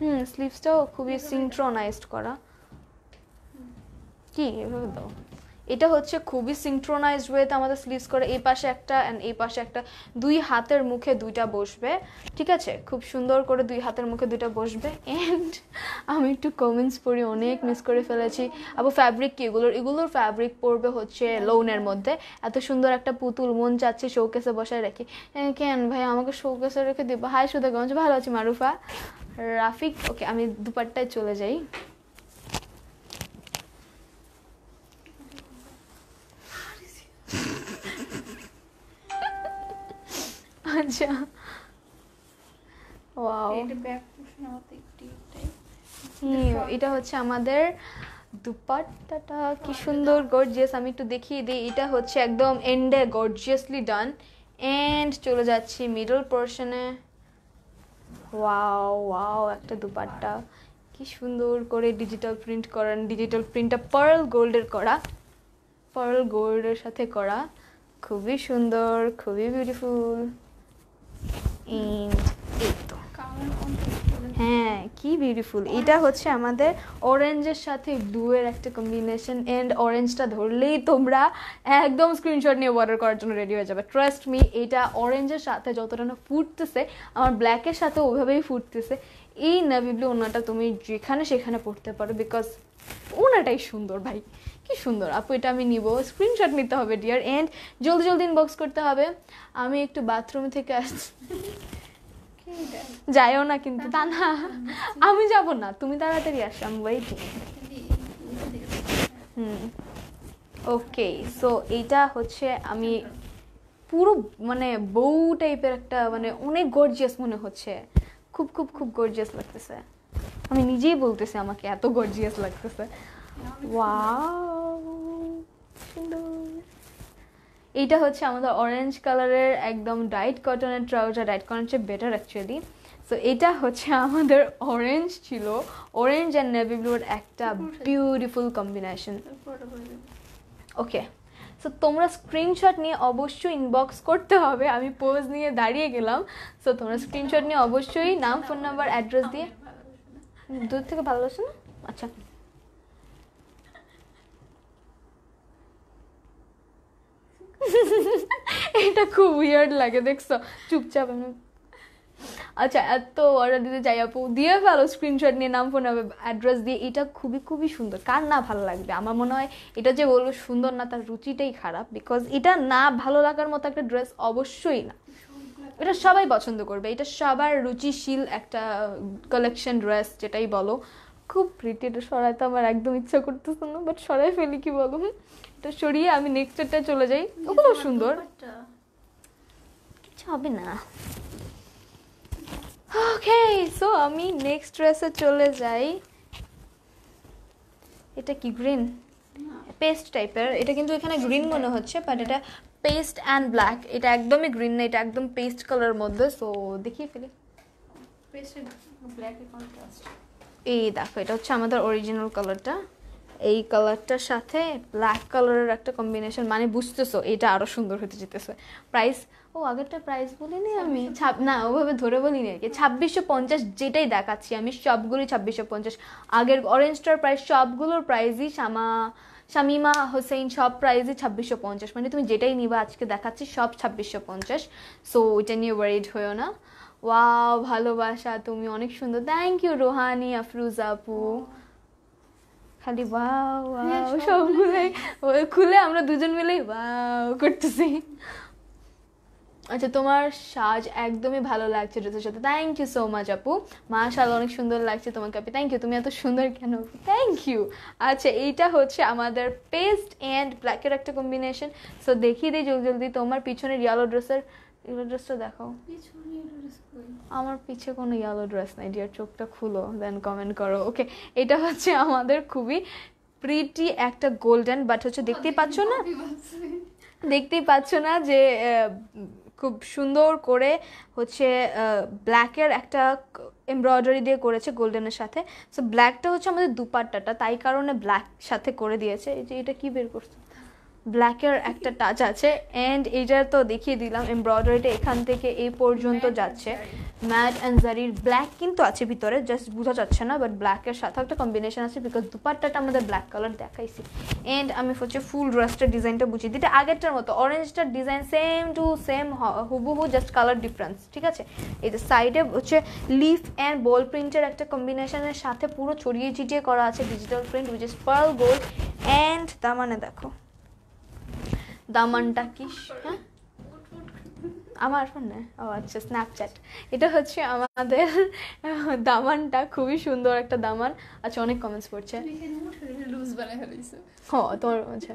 হুম স্লিভসটাও খুবই সিনক্রোনাইজড করা কি এভাবে দাও এটা হচ্ছে খুবই সিঙ্ক্রোনাইজড ওয়েতে আমাদের স্লিভস করে এই পাশে একটা অ্যান্ড এই পাশে একটা দুই হাতের মুখে দুইটা বসবে ঠিক আছে খুব সুন্দর করে দুই হাতের মুখে দুইটা বসবে অ্যান্ড আমি একটু কমেন্টস পড়ি অনেক মিস করে ফেলেছি আবার ফ্যাব্রিক কি এগুলোর এগুলোর ফ্যাব্রিক পড়বে হচ্ছে লোনের মধ্যে এত সুন্দর একটা পুতুল মন চাচ্ছে শোকেসে বসায় রাখি কেন ভাই আমাকে শোকেসে রেখে দিবা হাই সুদা গঞ্জ ভালো আছি মারুফা রাফিক ওকে আমি দুপারটায় চলে যাই আচ্ছা ওয়াও এটা হচ্ছে আমাদের দুপাট্টাটা কি সুন্দর গর্জিয়াস আমি একটু দেখিয়ে দিই এটা হচ্ছে একদম এন্ডে গর্জিয়াসলি ডান এন্ড চলে যাচ্ছি মিডল পোর্শনে ওয়াও ওয়াও একটা দুপাট্টা কি সুন্দর করে ডিজিটাল প্রিন্ট করেন ডিজিটাল প্রিন্টটা পার্ল গোল্ডের করা পার্ল গোল্ডের সাথে করা খুবই সুন্দর খুবই বিউটিফুল হ্যাঁ কি বিউটিফুল এটা হচ্ছে আমাদের অরেঞ্জের সাথে ব্লুয়ের একটা কম্বিনেশন এন্ড অরেঞ্জটা ধরলেই তোমরা একদম স্ক্রিনশট নিয়ে অর্ডার করার জন্য রেডি হয়ে যাবে ট্রাস্ট মি এটা অরেঞ্জের সাথে যতটা না ফুটতেছে আমার ব্ল্যাকের সাথে ওভাবেই ফুটতেছে এই নাবি ব্লু ওনাটা তুমি যেখানে সেখানে পড়তে পারো বিকজ ওনাটাই সুন্দর ভাই কি সুন্দর আপু এটা আমি নিব স্ক্রিনশট নিতে হবে ডিয়ার অ্যান্ড জলদি জলদি ইনবক্স করতে হবে আমি একটু বাথরুম থেকে আসছি যাইও না কিন্তু তা না আমি যাব না তুমি তাড়াতাড়ি আসো আমি ওয়েট হুম ওকে সো এইটা হচ্ছে আমি পুরো মানে বউ টাইপের একটা মানে অনেক গর্জিয়াস মনে হচ্ছে খুব খুব খুব গর্জিয়াস লাগতেছে আমি নিজেই বলতেছি আমাকে এত গর্জিয়াস লাগতেছে ওয়াও এইটা হচ্ছে আমাদের অরেঞ্জ কালারের একদম ডাইট কটনের ট্রাউজার ডাইট কটনের চেয়ে বেটার অ্যাকচুয়ালি সো এটা হচ্ছে আমাদের অরেঞ্জ ছিল অরেঞ্জ অ্যান্ড নেভি ব্লুর একটা বিউটিফুল কম্বিনেশন ওকে সো তোমরা স্ক্রিনশট নিয়ে অবশ্যই ইনবক্স করতে হবে আমি পোজ নিয়ে দাঁড়িয়ে গেলাম সো তোমরা স্ক্রিনশট নিয়ে অবশ্যই নাম ফোন নাম্বার অ্যাড্রেস দিয়ে দূর থেকে ভালো লাগছে না আচ্ছা এটা খুব উইয়ার্ড লাগে দেখছো চুপচাপ আমি আচ্ছা এত অর্ডার দিতে চাই আপু দিয়ে ফেলো স্ক্রিনশট নিয়ে নাম ফোন হবে অ্যাড্রেস দিয়ে এটা খুবই খুবই সুন্দর কার না ভালো লাগবে আমার মনে হয় এটা যে বলবো সুন্দর না তার রুচিটাই খারাপ বিকজ এটা না ভালো লাগার মতো একটা ড্রেস অবশ্যই না এটা সবাই পছন্দ করবে এটা সবার রুচিশীল একটা কালেকশন ড্রেস যেটাই বলো খুব প্রিটি এটা সরাইতে আমার একদম ইচ্ছা করতেছে না বাট সরাই ফেলি কি বলো এটা সরিয়ে আমি নেক্সটটা চলে যাই ওগুলো সুন্দর কিছু হবে না ওকে সো আমি নেক্সট ড্রেসে চলে যাই এটা কি গ্রিন পেস্ট টাইপের এটা কিন্তু এখানে গ্রিন মনে হচ্ছে বাট এটা পেস্ট অ্যান্ড ব্ল্যাক এটা একদমই গ্রিন না এটা একদম পেস্ট কালার মধ্যে সো দেখিয়ে ফেলি এই দেখো এটা হচ্ছে আমাদের অরিজিনাল কালারটা এই কালারটার সাথে ব্ল্যাক কালারের একটা কম্বিনেশন মানে বুঝতেছো এটা আরও সুন্দর হতে যেতেছে প্রাইস ও আগেরটা প্রাইস বলিনি আমি ছাপ না ওভাবে ধরে বলিনি আর কি ছাব্বিশশো পঞ্চাশ যেটাই দেখাচ্ছি আমি সবগুলি ছাব্বিশশো পঞ্চাশ আগের অরেঞ্জটার প্রাইস সবগুলোর প্রাইসই শামা শামিমা হোসেন সব প্রাইজই ছাব্বিশশো পঞ্চাশ মানে তুমি যেটাই নিবা আজকে দেখাচ্ছি সব ছাব্বিশশো পঞ্চাশ সো ওইটা নিয়ে ওয়ারিড হয়েও না ওয়াও ভালোবাসা তুমি অনেক সুন্দর থ্যাংক ইউ রোহানি আফরুজ আপু খালি ওয়াও ওয়াও হ্যাঁ, সবগুলো খুলে আমরা দুজন মিলেই ওয়াও করতেছি আচ্ছা তোমার সাজ একদমই ভালো লাগছে ড্রেসের সাথে থ্যাংক ইউ সো মাচ আপু মা সাজ অনেক সুন্দর লাগছে তোমাকে আপু থ্যাংক ইউ তুমি এত সুন্দর কেন থ্যাংক ইউ আচ্ছা এইটা হচ্ছে আমাদের পেস্ট অ্যান্ড ব্ল্যাকের একটা কম্বিনেশন সো দেখিয়ে দিই জলদি জলদি তোমার পিছনের ইয়েলো ড্রেসের ইয়েলো ড্রেসটা দেখাও আমার পিছে কোনো ইয়েলো ড্রেস নাই ডিয়ার চোখটা খুলো দেন কমেন্ট করো ওকে এটা হচ্ছে আমাদের খুবই প্রিটি একটা গোল্ডেন বাট হচ্ছে দেখতেই পাচ্ছ না দেখতেই পাচ্ছ না যে খুব সুন্দর করে হচ্ছে ব্ল্যাকের একটা এমব্রয়ডারি দিয়ে করেছে গোল্ডেনের সাথে সো ব্ল্যাকটা হচ্ছে আমাদের দুপাট্টাটা তাই কারণে ব্ল্যাক সাথে করে দিয়েছে এই যে এটা কি বের করছে ব্ল্যাকের একটা টাচ আছে অ্যান্ড এইটা তো দেখিয়ে দিলাম এমব্রয়ডারিটা এখান থেকে এই পর্যন্ত যাচ্ছে ম্যাট অ্যান্ড জারির ব্ল্যাক কিন্তু আছে ভিতরে জাস্ট বোঝা যাচ্ছে না বাট ব্ল্যাকের সাথে একটা কম্বিনেশন আছে বিকজ দুপারটাটা আমাদের ব্ল্যাক কালার দেখাইছি অ্যান্ড আমি হচ্ছে ফুল ড্রেসটার ডিজাইনটা বুঝিয়ে দিই এটা আগেরটার মতো অরেঞ্জটার ডিজাইন সেম টু সেম হুবহু জাস্ট কালার ডিফারেন্স ঠিক আছে এই যে সাইডে হচ্ছে লিফ অ্যান্ড বল প্রিন্টের একটা কম্বিনেশনের সাথে পুরো ছড়িয়ে ছিটিয়ে করা আছে digital print which is pearl gold and তার মানে দেখো দামানটা কি হ্যাঁ আমার ফোনে ও আচ্ছা স্ন্যাপচ্যাট এটা হচ্ছে আমাদের দামানটা খুবই সুন্দর একটা দামান আচ্ছা অনেক কমেন্টস পড়ছে হ তোর আচ্ছা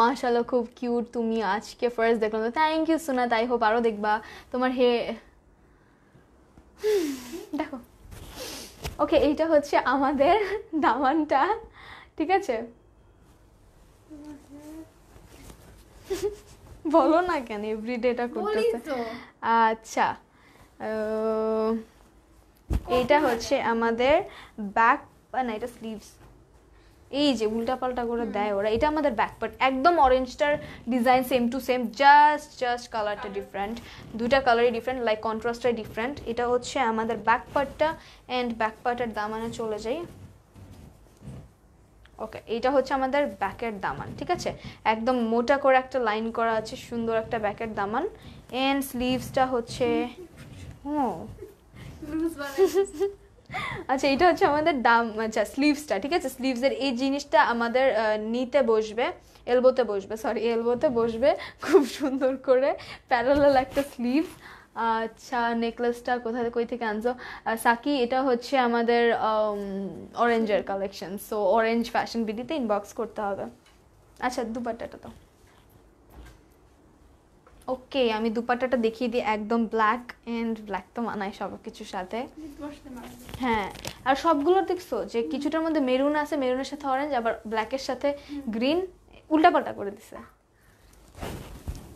মাশাল্লাহ খুব কিউট তুমি আজকে ফার্স্ট দেখলাম থ্যাংক ইউ সোনা তাই হোপ আরও দেখবা তোমার হে দেখো ওকে এইটা হচ্ছে আমাদের দামানটা ঠিক আছে বলো না কেন এভরিডেটা করতেছে আচ্ছা এইটা হচ্ছে আমাদের ব্যাক না এটা স্লিভস এই যে উল্টা পাল্টা করে দেয় ওরা এটা আমাদের ব্যাক পার্ট একদম অরেঞ্জটার design same to same just just কালারটা ডিফারেন্ট দুটা কালারই ডিফারেন্ট লাইক কন্ট্রাস্টটাই ডিফারেন্ট এটা হচ্ছে আমাদের ব্যাক পার্টটা অ্যান্ড ব্যাক পার্টের দাম চলে যায় ওকে এইটা হচ্ছে আমাদের ব্যাকের দামান ঠিক আছে একদম মোটা করে একটা লাইন করা আছে সুন্দর একটা ব্যাকের দামান এন্ড স্লিভসটা হচ্ছে ও আচ্ছা এটা হচ্ছে আমাদের দাম আচ্ছা স্লিভসটা ঠিক আছে স্লিভসের এই জিনিসটা আমাদের নিতে বসবে এলবোতে বসবে সরি এলবোতে বসবে খুব সুন্দর করে প্যারালাল একটা স্লিভস আচ্ছা নেকলেসটা কোথা কই থেকে আনছো সাকি এটা হচ্ছে আমাদের অরেঞ্জের কালেকশন সো অরেঞ্জ ফ্যাশন বিডিতে ইনবক্স করতে হবে আচ্ছা দুপাট্টাটা তো ওকে আমি দুপাট্টাটা দেখিয়ে দিই একদম ব্ল্যাক অ্যান্ড ব্ল্যাক তো মানায় সব কিছুর সাথে হ্যাঁ আর সবগুলো দেখছো যে কিছুটার মধ্যে মেরুন আছে মেরুনের সাথে অরেঞ্জ আবার ব্ল্যাকের সাথে গ্রিন উল্টাপাল্টা করে দিছে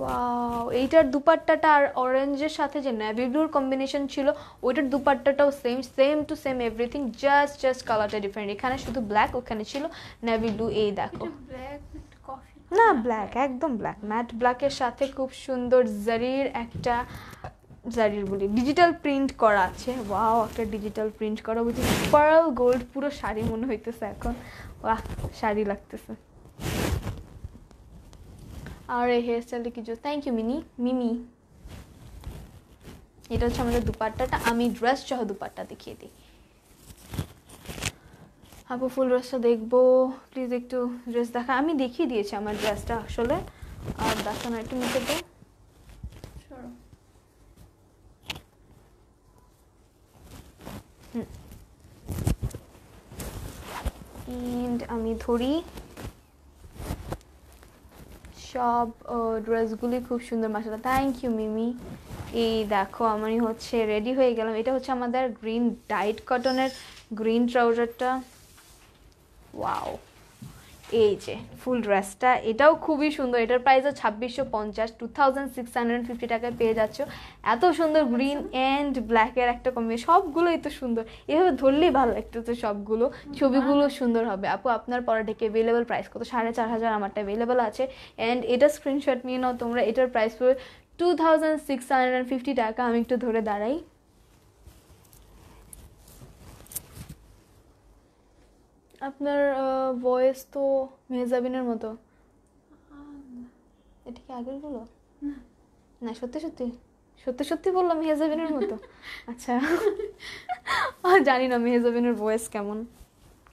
ওয়াও এইটার দুপাট্টাটা আর অরেঞ্জের সাথে যে নেভি ব্লুর কম্বিনেশন ছিল ওইটার দুপাট্টাটাও same same to same everything just just কালারটা ডিফারেন্ট এখানে শুধু ব্ল্যাক ওখানে ছিল নেভি ব্লু এই দেখো না ব্ল্যাক একদম ব্ল্যাক ম্যাট ব্ল্যাকের সাথে খুব সুন্দর জারির একটা জারির বলি ডিজিটাল প্রিন্ট করা আছে ওয়াও একটা ডিজিটাল প্রিন্ট করা বুঝি পার্ল গোল্ড পুরো শাড়ি মনে হইতেছে এখন ওয়াহ শাড়ি লাগতেছে আর এই হেয়ার কিছু থ্যাংক ইউ মিনি মিমি এটা হচ্ছে আমাদের দুপাট্টাটা আমি ড্রেস সহ দুপাট্টা দেখিয়ে দিই আপু ফুল ড্রেসটা দেখবো প্লিজ একটু ড্রেস দেখা আমি দেখিয়ে দিয়েছি আমার ড্রেসটা আসলে আর না একটু মিশে দেবো আমি ধরি সব ড্রেসগুলি খুব সুন্দর মাসাল্লাহ থ্যাংক ইউ মিমি এই দেখো আমি হচ্ছে রেডি হয়ে গেলাম এটা হচ্ছে আমাদের গ্রিন ডাইট কটনের গ্রিন ট্রাউজারটা ওয়াও এই যে ফুল ড্রেসটা এটাও খুবই সুন্দর এটার প্রাইসও ছাব্বিশশো পঞ্চাশ two thousand six hundred fifty টাকায় পেয়ে যাচ্ছ এত সুন্দর গ্রিন অ্যান্ড ব্ল্যাকের একটা কমে সবগুলোই তো সুন্দর এভাবে ধরলেই ভালো তো সবগুলো ছবিগুলো সুন্দর হবে আপু আপনার ঢেকে অ্যাভেলেবল প্রাইস কত সাড়ে চার হাজার আমারটা অ্যাভেলেবল আছে অ্যান্ড এটা স্ক্রিনশট নিয়ে নাও তোমরা এটার price two thousand six hundred fifty টাকা আমি একটু ধরে দাঁড়াই আপনার ভয়েস তো মেহজাবিনের মতো এটা কি আগের বলো না সত্যি সত্যি সত্যি সত্যি বললাম মেহজাবিনের মতো আচ্ছা জানি না মেহজাবিনের ভয়েস কেমন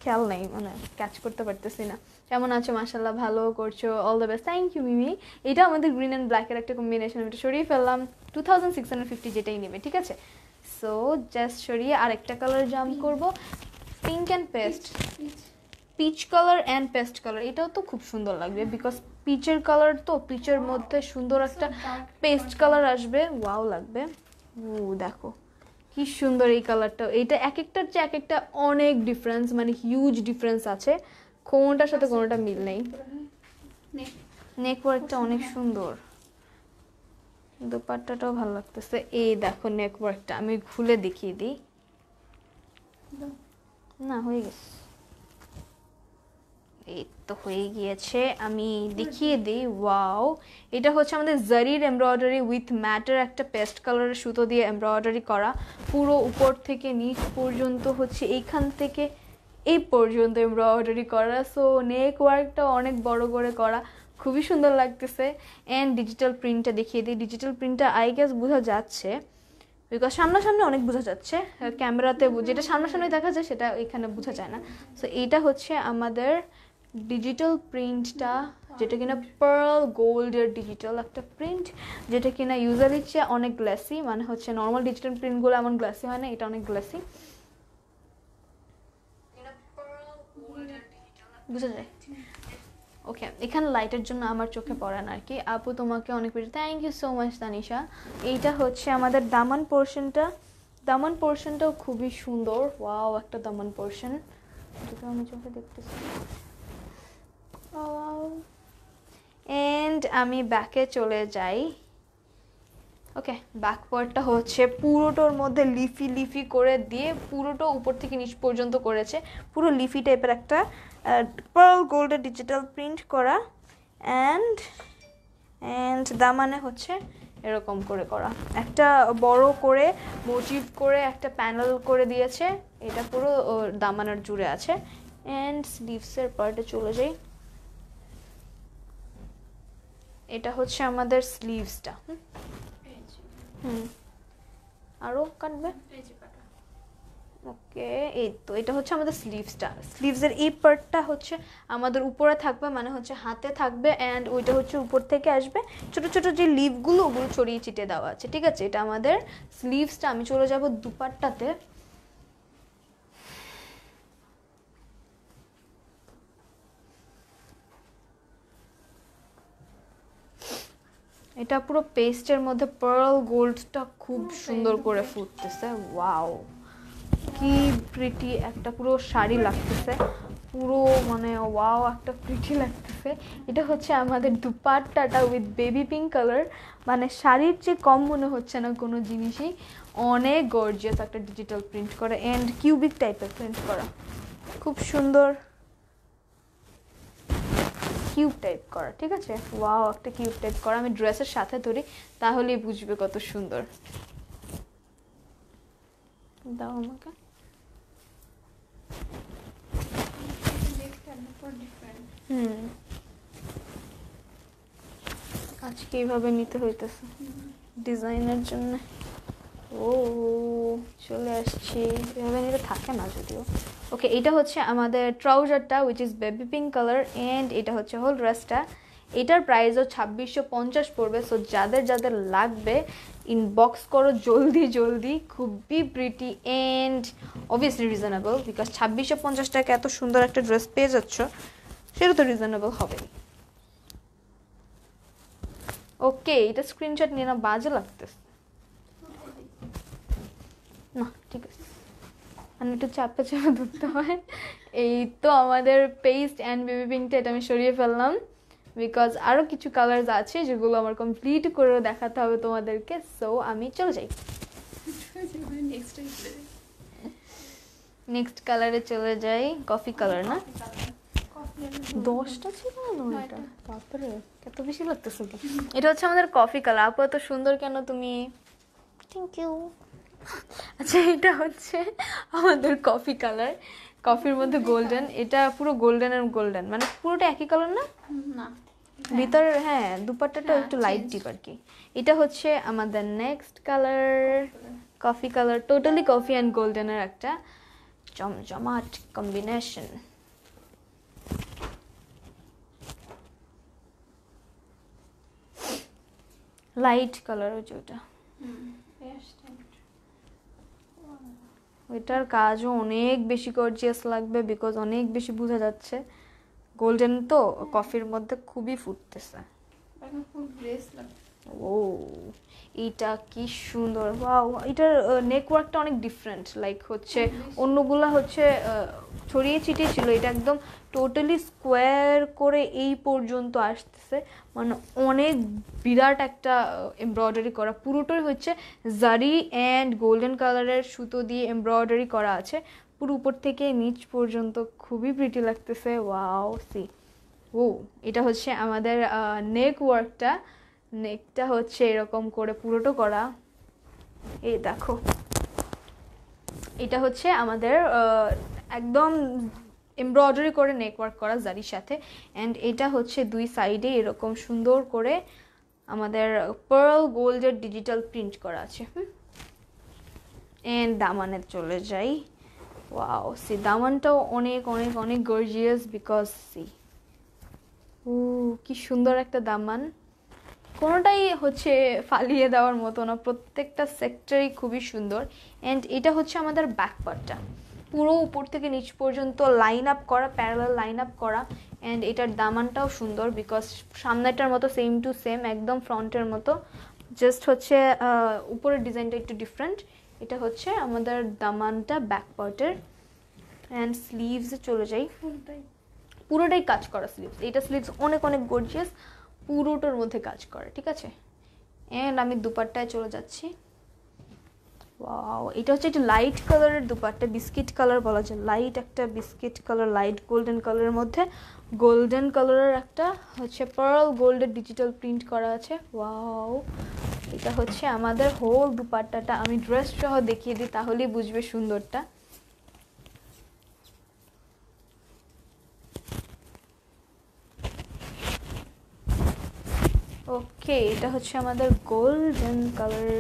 খেয়াল নেই মানে ক্যাচ করতে পারতেছি না কেমন আছো মাসাল্লাহ ভালো করছো all the best thank you Mimi এটা আমাদের গ্রিন অ্যান্ড ব্ল্যাকের একটা কম্বিনেশন আমি এটা সরিয়ে ফেললাম two thousand six hundred fifty যেটাই নেবে ঠিক আছে সো জাস্ট সরিয়ে আরেকটা কালার জাম্প করবো pink and paste peach colour and paste colour এটাও তো খুব সুন্দর লাগবে বিকজ পিচের কালার তো পিচের হ্যাঁ, মধ্যে সুন্দর একটা পেস্ট কালার আসবে ওয়াও লাগবে ও দেখো কি সুন্দর এই কালারটা এইটা এক একটার চেয়ে এক একটা অনেক ডিফারেন্স মানে হিউজ ডিফারেন্স আছে কোনোটার সাথে আচ্ছা। কোনোটা মিল নেই নেকওয়ার্কটা অনেক হ্যাঁ। সুন্দর দোপাট্টাটাও ভালো লাগতেছে এই দেখো নেকওয়ার্কটা আমি খুলে দেখিয়ে দিই না হয়ে গেছে এই তো হয়ে গিয়েছে আমি দেখিয়ে দিই ওয়াও এটা হচ্ছে আমাদের জারির এমব্রয়ডারি উইথ ম্যাটার একটা পেস্ট কালারের সুতো দিয়ে এমব্রয়ডারি করা পুরো উপর থেকে নিচ পর্যন্ত হচ্ছে এইখান থেকে এই পর্যন্ত এমব্রয়ডারি করা সো নেক ওয়ার্কটা অনেক বড় করে করা খুবই সুন্দর লাগতেছে অ্যান্ড ডিজিটাল প্রিন্টটা দেখিয়ে দিই ডিজিটাল প্রিন্টটা আই গ্যাস বোঝা যাচ্ছে বিকজ সামনাসামনি অনেক বোঝা যাচ্ছে ক্যামেরাতে যেটা সামনাসামনি দেখা যায় সেটা এখানে বোঝা যায় না সো এইটা হচ্ছে আমাদের ডিজিটাল প্রিন্টটা যেটা কিনা পার্ল গোল্ডের ডিজিটাল একটা প্রিন্ট যেটা কিনা ইউজার চেয়ে অনেক গ্লাসি মানে হচ্ছে নর্মাল ডিজিটাল প্রিন্টগুলো এমন গ্লাসি হয় না এটা অনেক গ্লাসি বুঝা যায় ওকে এখানে লাইটের জন্য আমার চোখে পড়ে না আর কি আপু তোমাকে অনেক বেশি thank you so much Tanisha এইটা হচ্ছে আমাদের দামান পোর্শনটা দামান পোর্শনটাও খুবই সুন্দর ওয়াও একটা দামান পোর্শন যেটা আমি চোখে দেখতেছি অ্যান্ড আমি ব্যাকে চলে যাই ওকে ব্যাকওয়ার্ডটা হচ্ছে পুরোটোর মধ্যে লিফি লিফি করে দিয়ে পুরোটো উপর থেকে নিচ পর্যন্ত করেছে পুরো লিফি টাইপের একটা পার্ল গোল্ডে ডিজিটাল প্রিন্ট করা অ্যান্ড অ্যান্ড দামানে হচ্ছে এরকম করে করা একটা বড় করে মোটিভ করে একটা প্যানেল করে দিয়েছে এটা পুরো দামানার জুড়ে আছে অ্যান্ড স্লিভসের পার্টে চলে যাই এটা হচ্ছে আমাদের স্লিভসটা হুম আরও কাটবে ওকে এই তো এটা হচ্ছে আমাদের স্লিভসটা স্লিভসের এই পার্টটা হচ্ছে আমাদের উপরে থাকবে মানে হচ্ছে হাতে থাকবে অ্যান্ড ওইটা হচ্ছে উপর থেকে আসবে ছোট ছোট যে লিভগুলো ওগুলো ছড়িয়ে চিটে দেওয়া আছে ঠিক আছে এটা আমাদের স্লিভসটা আমি চলে যাব দুপারটাতে এটা পুরো পেস্টের মধ্যে পার্ল গোল্ডটা খুব oh, সুন্দর করে ফুটতেছে ওয়াও কি প্রিটি একটা পুরো শাড়ি লাগতেছে পুরো মানে ওয়াও একটা প্রিটি লাগতেছে এটা হচ্ছে আমাদের দুপাট্টাটা উইথ বেবি পিঙ্ক কালার মানে শাড়ির চেয়ে কম মনে হচ্ছে না কোনো জিনিসই অনেক গর্জিয়াস একটা ডিজিটাল প্রিন্ট করা অ্যান্ড কিউবিক টাইপের প্রিন্ট করা খুব সুন্দর কিউব টাইপ করা ঠিক আছে ওয়াও একটা কিউব টাইপ করা আমি ড্রেসের সাথে ধরি তাহলেই বুঝবে কত সুন্দর দাও আমাকে হুম আজকে এইভাবে নিতে হইতেছে ডিজাইনের জন্য ও চলে আসছি এভাবে নিতে থাকে না যদিও ওকে এটা হচ্ছে আমাদের ট্রাউজারটা which is baby pink colour and এটা হচ্ছে হোল ড্রেসটা এটার প্রাইসও ছাব্বিশশো পঞ্চাশ পড়বে সো যাদের যাদের লাগবে ইনবক্স করো জলদি জলদি খুবই pretty and obviously reasonable because ছাব্বিশে পঞ্চাশ টাকা এত সুন্দর একটা ড্রেস পেয়ে যাচ্ছ সেটা তো রিজনেবল হবেই ওকে এটা স্ক্রিনশট নিয়ে না বাজে লাগতেছে না ঠিক আছে আমি একটু চাপে চাপে ধরতে হয় এই তো আমাদের পেস্ট অ্যান্ড বেবি পিঙ্কটা এটা আমি সরিয়ে ফেললাম বিকজ আরও কিছু কালার্স আছে যেগুলো আমার কমপ্লিট করেও দেখাতে হবে তোমাদেরকে সো আমি চলে যাই নেক্সট কালারে চলে যাই কফি কালার না দশটা ছিল না এটা এত বেশি লাগতেছে এটা হচ্ছে আমাদের কফি কালার আপু এত সুন্দর কেন তুমি থ্যাংক ইউ আচ্ছা এটা হচ্ছে আমাদের কফি কালার কফির মধ্যে গোল্ডেন এটা পুরো গোল্ডেন আর গোল্ডেন মানে পুরোটা একই কালার না না হ্যাঁ। ভিতর হ্যাঁ দুপাট্টাটা হ্যাঁ, একটু লাইট ডিপ আর কি এটা হচ্ছে আমাদের next colour coffee colour totally coffee and গোল্ডেনের একটা জমজমাট কম্বিনেশন লাইট কালার হচ্ছে ওটা ওইটার কাজও অনেক বেশি গর্জিয়াস লাগবে বিকজ অনেক বেশি বোঝা যাচ্ছে গোল্ডেন তো কফির মধ্যে খুবই ফুটতেছে ও এইটা কি সুন্দর ওয়াও এটার নেটওয়ার্কটা অনেক ডিফারেন্ট লাইক হচ্ছে অন্যগুলা হচ্ছে ছড়িয়ে ছিটিয়ে ছিল এটা একদম টোটালি স্কোয়ার করে এই পর্যন্ত আসতেছে মানে অনেক বিরাট একটা এমব্রয়ডারি করা পুরোটাই হচ্ছে জারি অ্যান্ড গোল্ডেন কালারের সুতো দিয়ে এমব্রয়ডারি করা আছে পুরো উপর থেকে নিচ পর্যন্ত খুবই প্রিটি লাগতেছে ওয়াও সি ও এটা হচ্ছে আমাদের নেক ওয়ার্কটা নেকটা হচ্ছে এরকম করে পুরোটো করা এই দেখো এটা হচ্ছে আমাদের একদম এমব্রয়ডারি করে নেক ওয়ার্ক করা জারির সাথে অ্যান্ড এটা হচ্ছে দুই সাইডে এরকম সুন্দর করে আমাদের পার্ল গোল্ডের ডিজিটাল প্রিন্ট করা আছে হুম অ্যান্ড দামানে চলে যাই ওয়াও সি দামানটাও অনেক অনেক অনেক গর্জিয়াস বিকজ সি ও কি সুন্দর একটা দামান কোনোটাই হচ্ছে ফালিয়ে দেওয়ার মতো না প্রত্যেকটা সেক্টরই খুবই সুন্দর অ্যান্ড এটা হচ্ছে আমাদের ব্যাকপার্টটা পুরো উপর থেকে নিচ পর্যন্ত লাইন আপ করা প্যারালাল লাইন আপ করা অ্যান্ড এটার দামানটাও সুন্দর বিকজ সামনেটার মতো সেম টু সেম একদম ফ্রন্টের মতো জাস্ট হচ্ছে উপরের ডিজাইনটা একটু ডিফারেন্ট এটা হচ্ছে আমাদের দামানটা ব্যাক পার্টের অ্যান্ড স্লিভসে চলে যাই পুরোটাই কাজ করা স্লিভস এটা স্লিভস অনেক অনেক গর্জিয়াস পুরোটার মধ্যে কাজ করে ঠিক আছে অ্যান্ড আমি দুপাট্টায় চলে যাচ্ছি এটা হচ্ছে একটা লাইট কালারের দুপাট্টা বিস্কিট কালার বলা যায় লাইট একটা বিস্কিট কালার লাইট গোল্ডেন কালারের মধ্যে গোল্ডেন কালারের একটা হচ্ছে পার্ল গোল্ডের ডিজিটাল প্রিন্ট করা আছে ওয়াও এটা হচ্ছে আমাদের হোল দুপাট্টাটা আমি ড্রেস সহ দেখিয়ে দিই তাহলেই বুঝবে সুন্দরটা ওকে এটা হচ্ছে আমাদের গোল্ডেন কালার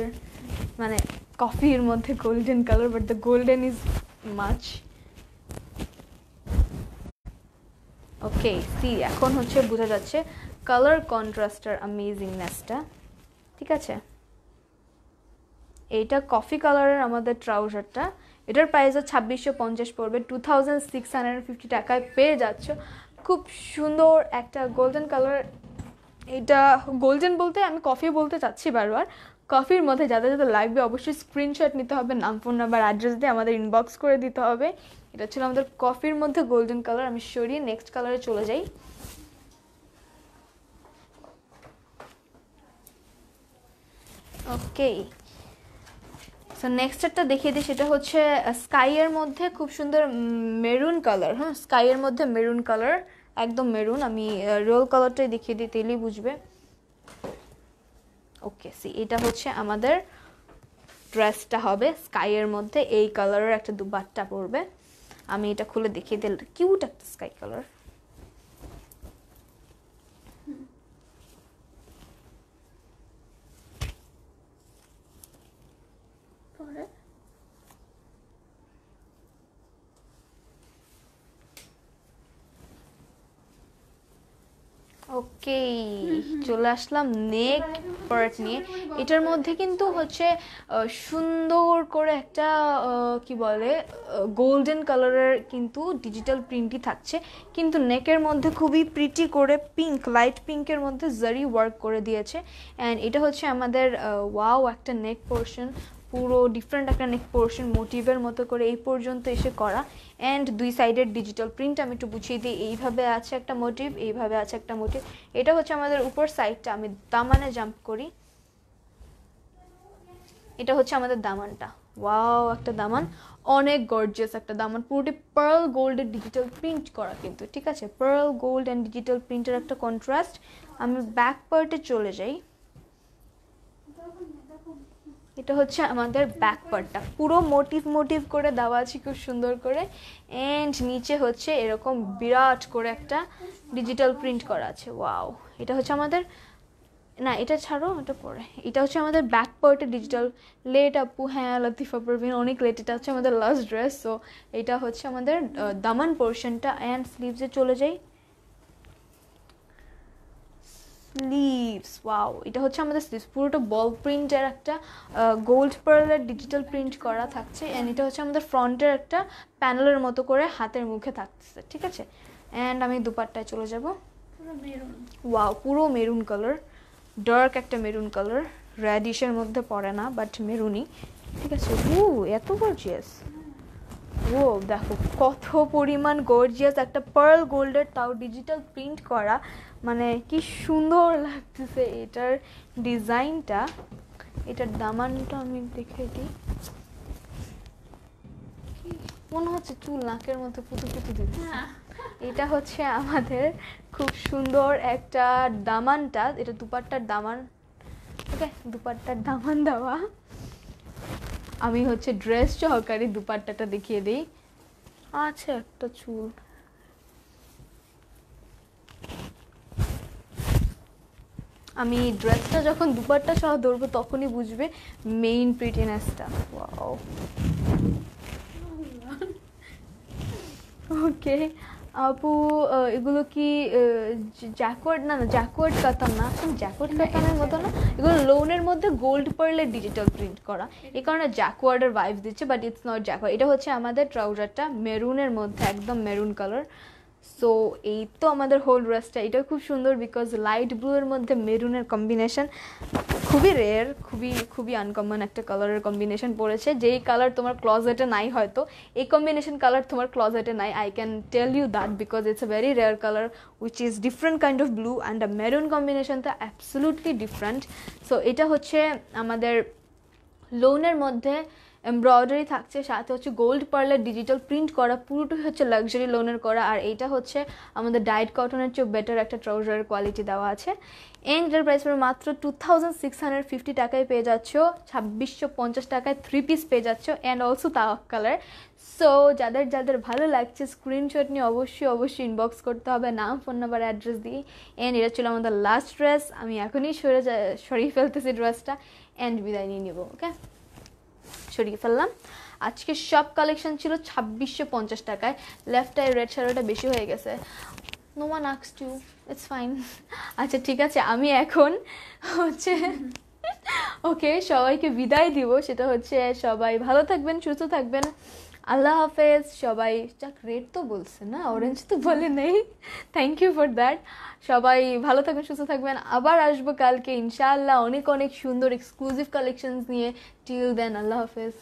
মানে কফির মধ্যে golden colour but the golden is much okay see এখন হচ্ছে বোঝা যাচ্ছে কালার কন্ট্রাস্টার আমেজিংনেসটা ঠিক আছে এইটা কফি কালারের আমাদের ট্রাউজারটা এটার প্রাইস ছাব্বিশশো পঞ্চাশ পড়বে two thousand six hundred fifty টাকায় পেয়ে যাচ্ছ খুব সুন্দর একটা গোল্ডেন কালার এটা গোল্ডেন বলতে আমি কফি বলতে চাচ্ছি বারবার কফির মধ্যে যাতে যাতে লাগবে অবশ্যই স্ক্রিনশট নিতে হবে নাম ফোন নাম্বার অ্যাড্রেস দিয়ে আমাদের ইনবক্স করে দিতে হবে এটা ছিল আমাদের কফির মধ্যে গোল্ডেন কালার আমি সরিয়ে নেক্সট কালারে চলে যাই ওকে সো নেক্সট একটা দেখিয়ে দিই সেটা হচ্ছে স্কাইয়ের মধ্যে খুব সুন্দর মেরুন কালার হ্যাঁ স্কাইয়ের মধ্যে মেরুন কালার একদম মেরুন আমি রোল কালারটাই দেখিয়ে দিই তেলেই বুঝবে ওকে সি এটা হচ্ছে আমাদের ড্রেসটা হবে স্কাইয়ের মধ্যে এই কালারের একটা দুবাট্টা পড়বে আমি এটা খুলে দেখিয়ে দিই কিউট একটা স্কাই কালার ওকে mm-hmm. চলে আসলাম নেক পার্ট নিয়ে এটার মধ্যে কিন্তু হচ্ছে সুন্দর করে একটা কি বলে গোল্ডেন কালারের কিন্তু ডিজিটাল প্রিন্টই থাকছে কিন্তু নেকের মধ্যে খুবই প্রিটি করে পিঙ্ক লাইট পিঙ্কের মধ্যে জারি ওয়ার্ক করে দিয়েছে অ্যান্ড এটা হচ্ছে আমাদের ওয়াও একটা নেক পোর্শন পুরো ডিফারেন্ট একটা নেক পোর্শন মোটিভের মতো করে এই পর্যন্ত এসে করা অ্যান্ড দুই সাইডের ডিজিটাল প্রিন্ট আমি একটু বুঝিয়ে দিই এইভাবে আছে একটা মোটিভ এইভাবে আছে একটা মোটিভ এটা হচ্ছে আমাদের উপর সাইডটা আমি দামানে জাম্প করি এটা হচ্ছে আমাদের দামানটা ওয়াও একটা দামান অনেক গর্জিয়াস একটা দামান পুরোটি পার্ল গোল্ডের ডিজিটাল প্রিন্ট করা কিন্তু ঠিক আছে পার্ল গোল্ড অ্যান্ড ডিজিটাল প্রিন্টের একটা কন্ট্রাস্ট আমি ব্যাক পার্টে চলে যাই এটা হচ্ছে আমাদের ব্যাক পার্টটা পুরো মোটিভ মোটিভ করে দেওয়া আছে খুব সুন্দর করে অ্যান্ড নিচে হচ্ছে এরকম বিরাট করে একটা ডিজিটাল প্রিন্ট করা আছে ওয়াও এটা হচ্ছে আমাদের না এটা ছাড়ো এটা পরে এটা হচ্ছে আমাদের ব্যাক পার্টে ডিজিটাল লেট আপু হ্যাঁ লতিফা পারভিন অনেক লেট এটা হচ্ছে আমাদের লাস্ট ড্রেস সো এটা হচ্ছে আমাদের দামান পোর্শনটা অ্যান্ড স্লিভসে চলে যায় স্লিভস ওয়াও এটা হচ্ছে আমাদের স্লিভস পুরোটা বল প্রিন্টের একটা গোল্ড পার্লের ডিজিটাল প্রিন্ট করা থাকছে অ্যান্ড এটা হচ্ছে আমাদের ফ্রন্টের একটা প্যানেলের মতো করে হাতের মুখে থাকতেছে ঠিক আছে অ্যান্ড আমি দুপারটায় চলে যাব ওয়াও পুরো মেরুন কালার ডার্ক একটা মেরুন কালার রেডিশের মধ্যে পড়ে না বাট মেরুনি ঠিক আছে ও এত গর্জিয়াস ও দেখো কত পরিমাণ গর্জিয়াস একটা পার্ল গোল্ডের তাও ডিজিটাল প্রিন্ট করা মানে কি সুন্দর লাগতেছে এটার ডিজাইনটা এটার দামানটা আমি দেখে দিই মনে হচ্ছে চুল নাকের মতো পুতু পুতু দিচ্ছে হ্যাঁ। এটা হচ্ছে আমাদের খুব সুন্দর একটা দামানটা এটা দুপাট্টার দামান ওকে দুপাট্টার দামান দেওয়া আমি হচ্ছে ড্রেস সহকারে দুপাট্টাটা দেখিয়ে দিই আছে একটা চুল আমি ড্রেসটা যখন দুপারটা সহ ধরবো তখনই বুঝবে মেইন প্রিটিনেসটা ওকে আপু এগুলো কি জ্যাকোয়ার্ড না না জ্যাকোয়ার্ড কাতাম না আসলে জ্যাকওয়ার্ড মতো না এগুলো লোনের মধ্যে গোল্ড পরলে ডিজিটাল প্রিন্ট করা এ কারণে জ্যাকোয়ার্ডের ভাইভ দিচ্ছে বাট ইটস নট জ্যাকোয়ার্ড এটা হচ্ছে আমাদের ট্রাউজারটা মেরুনের মধ্যে একদম মেরুন কালার সো এই তো আমাদের হোল ড্রেসটা এটা খুব সুন্দর বিকজ লাইট ব্লুয়ের মধ্যে মেরুনের কম্বিনেশন খুবই রেয়ার খুবই খুবই আনকমন একটা কালারের কম্বিনেশন পড়েছে যেই কালার তোমার ক্লজেটে নাই হয়তো এই কম্বিনেশন কালার তোমার ক্লজেটে নাই I can tell you that because it's a very rare colour which is different kind of blue and a maroon তো অ্যাবসলুটলি ডিফারেন্ট সো এটা হচ্ছে আমাদের লোনের মধ্যে এমব্রয়ডারি থাকছে সাথে হচ্ছে গোল্ড পার্লার ডিজিটাল প্রিন্ট করা পুরোটাই হচ্ছে লাক্সারি লোনের করা আর এইটা হচ্ছে আমাদের ডায়েট কটনের চেয়েও বেটার একটা ট্রাউজারের কোয়ালিটি দেওয়া আছে এন্ডের প্রাইস পড়ে মাত্র two thousand six hundred fifty টাকায় পেয়ে যাচ্ছ ছাব্বিশশো পঞ্চাশ টাকায় থ্রি পিস পেয়ে যাচ্ছ অ্যান্ড অলসো তাওয়াক কালার সো যাদের যাদের ভালো লাগছে স্ক্রিনশট নিয়ে অবশ্যই অবশ্যই ইনবক্স করতে হবে নাম ফোন নাম্বার অ্যাড্রেস দিয়ে অ্যান্ড এটা ছিল আমাদের লাস্ট ড্রেস আমি এখনই সরে যা সরিয়ে ফেলতেছি ড্রেসটা অ্যান্ড বিদায় নিয়ে নেবো ওকে ছড়িয়ে ফেললাম আজকে সব কালেকশন ছিল ছাব্বিশশো পঞ্চাশ টাকায় লেফট আই রেড শ্যালোটা বেশি হয়ে গেছে no one asks to it's fine আচ্ছা ঠিক আছে আমি এখন হচ্ছে ওকে সবাইকে বিদায় দিব সেটা হচ্ছে সবাই ভালো থাকবেন সুস্থ থাকবেন আল্লাহ হাফেজ সবাই যাক রেড তো বলছে না অরেঞ্জ তো বলে নেই থ্যাংক ইউ ফর দ্যাট সবাই ভালো থাকবেন সুস্থ থাকবেন আবার আসবো কালকে ইনশাআল্লাহ অনেক অনেক সুন্দর এক্সক্লুসিভ কালেকশনস নিয়ে টিল দেন আল্লাহ হাফেজ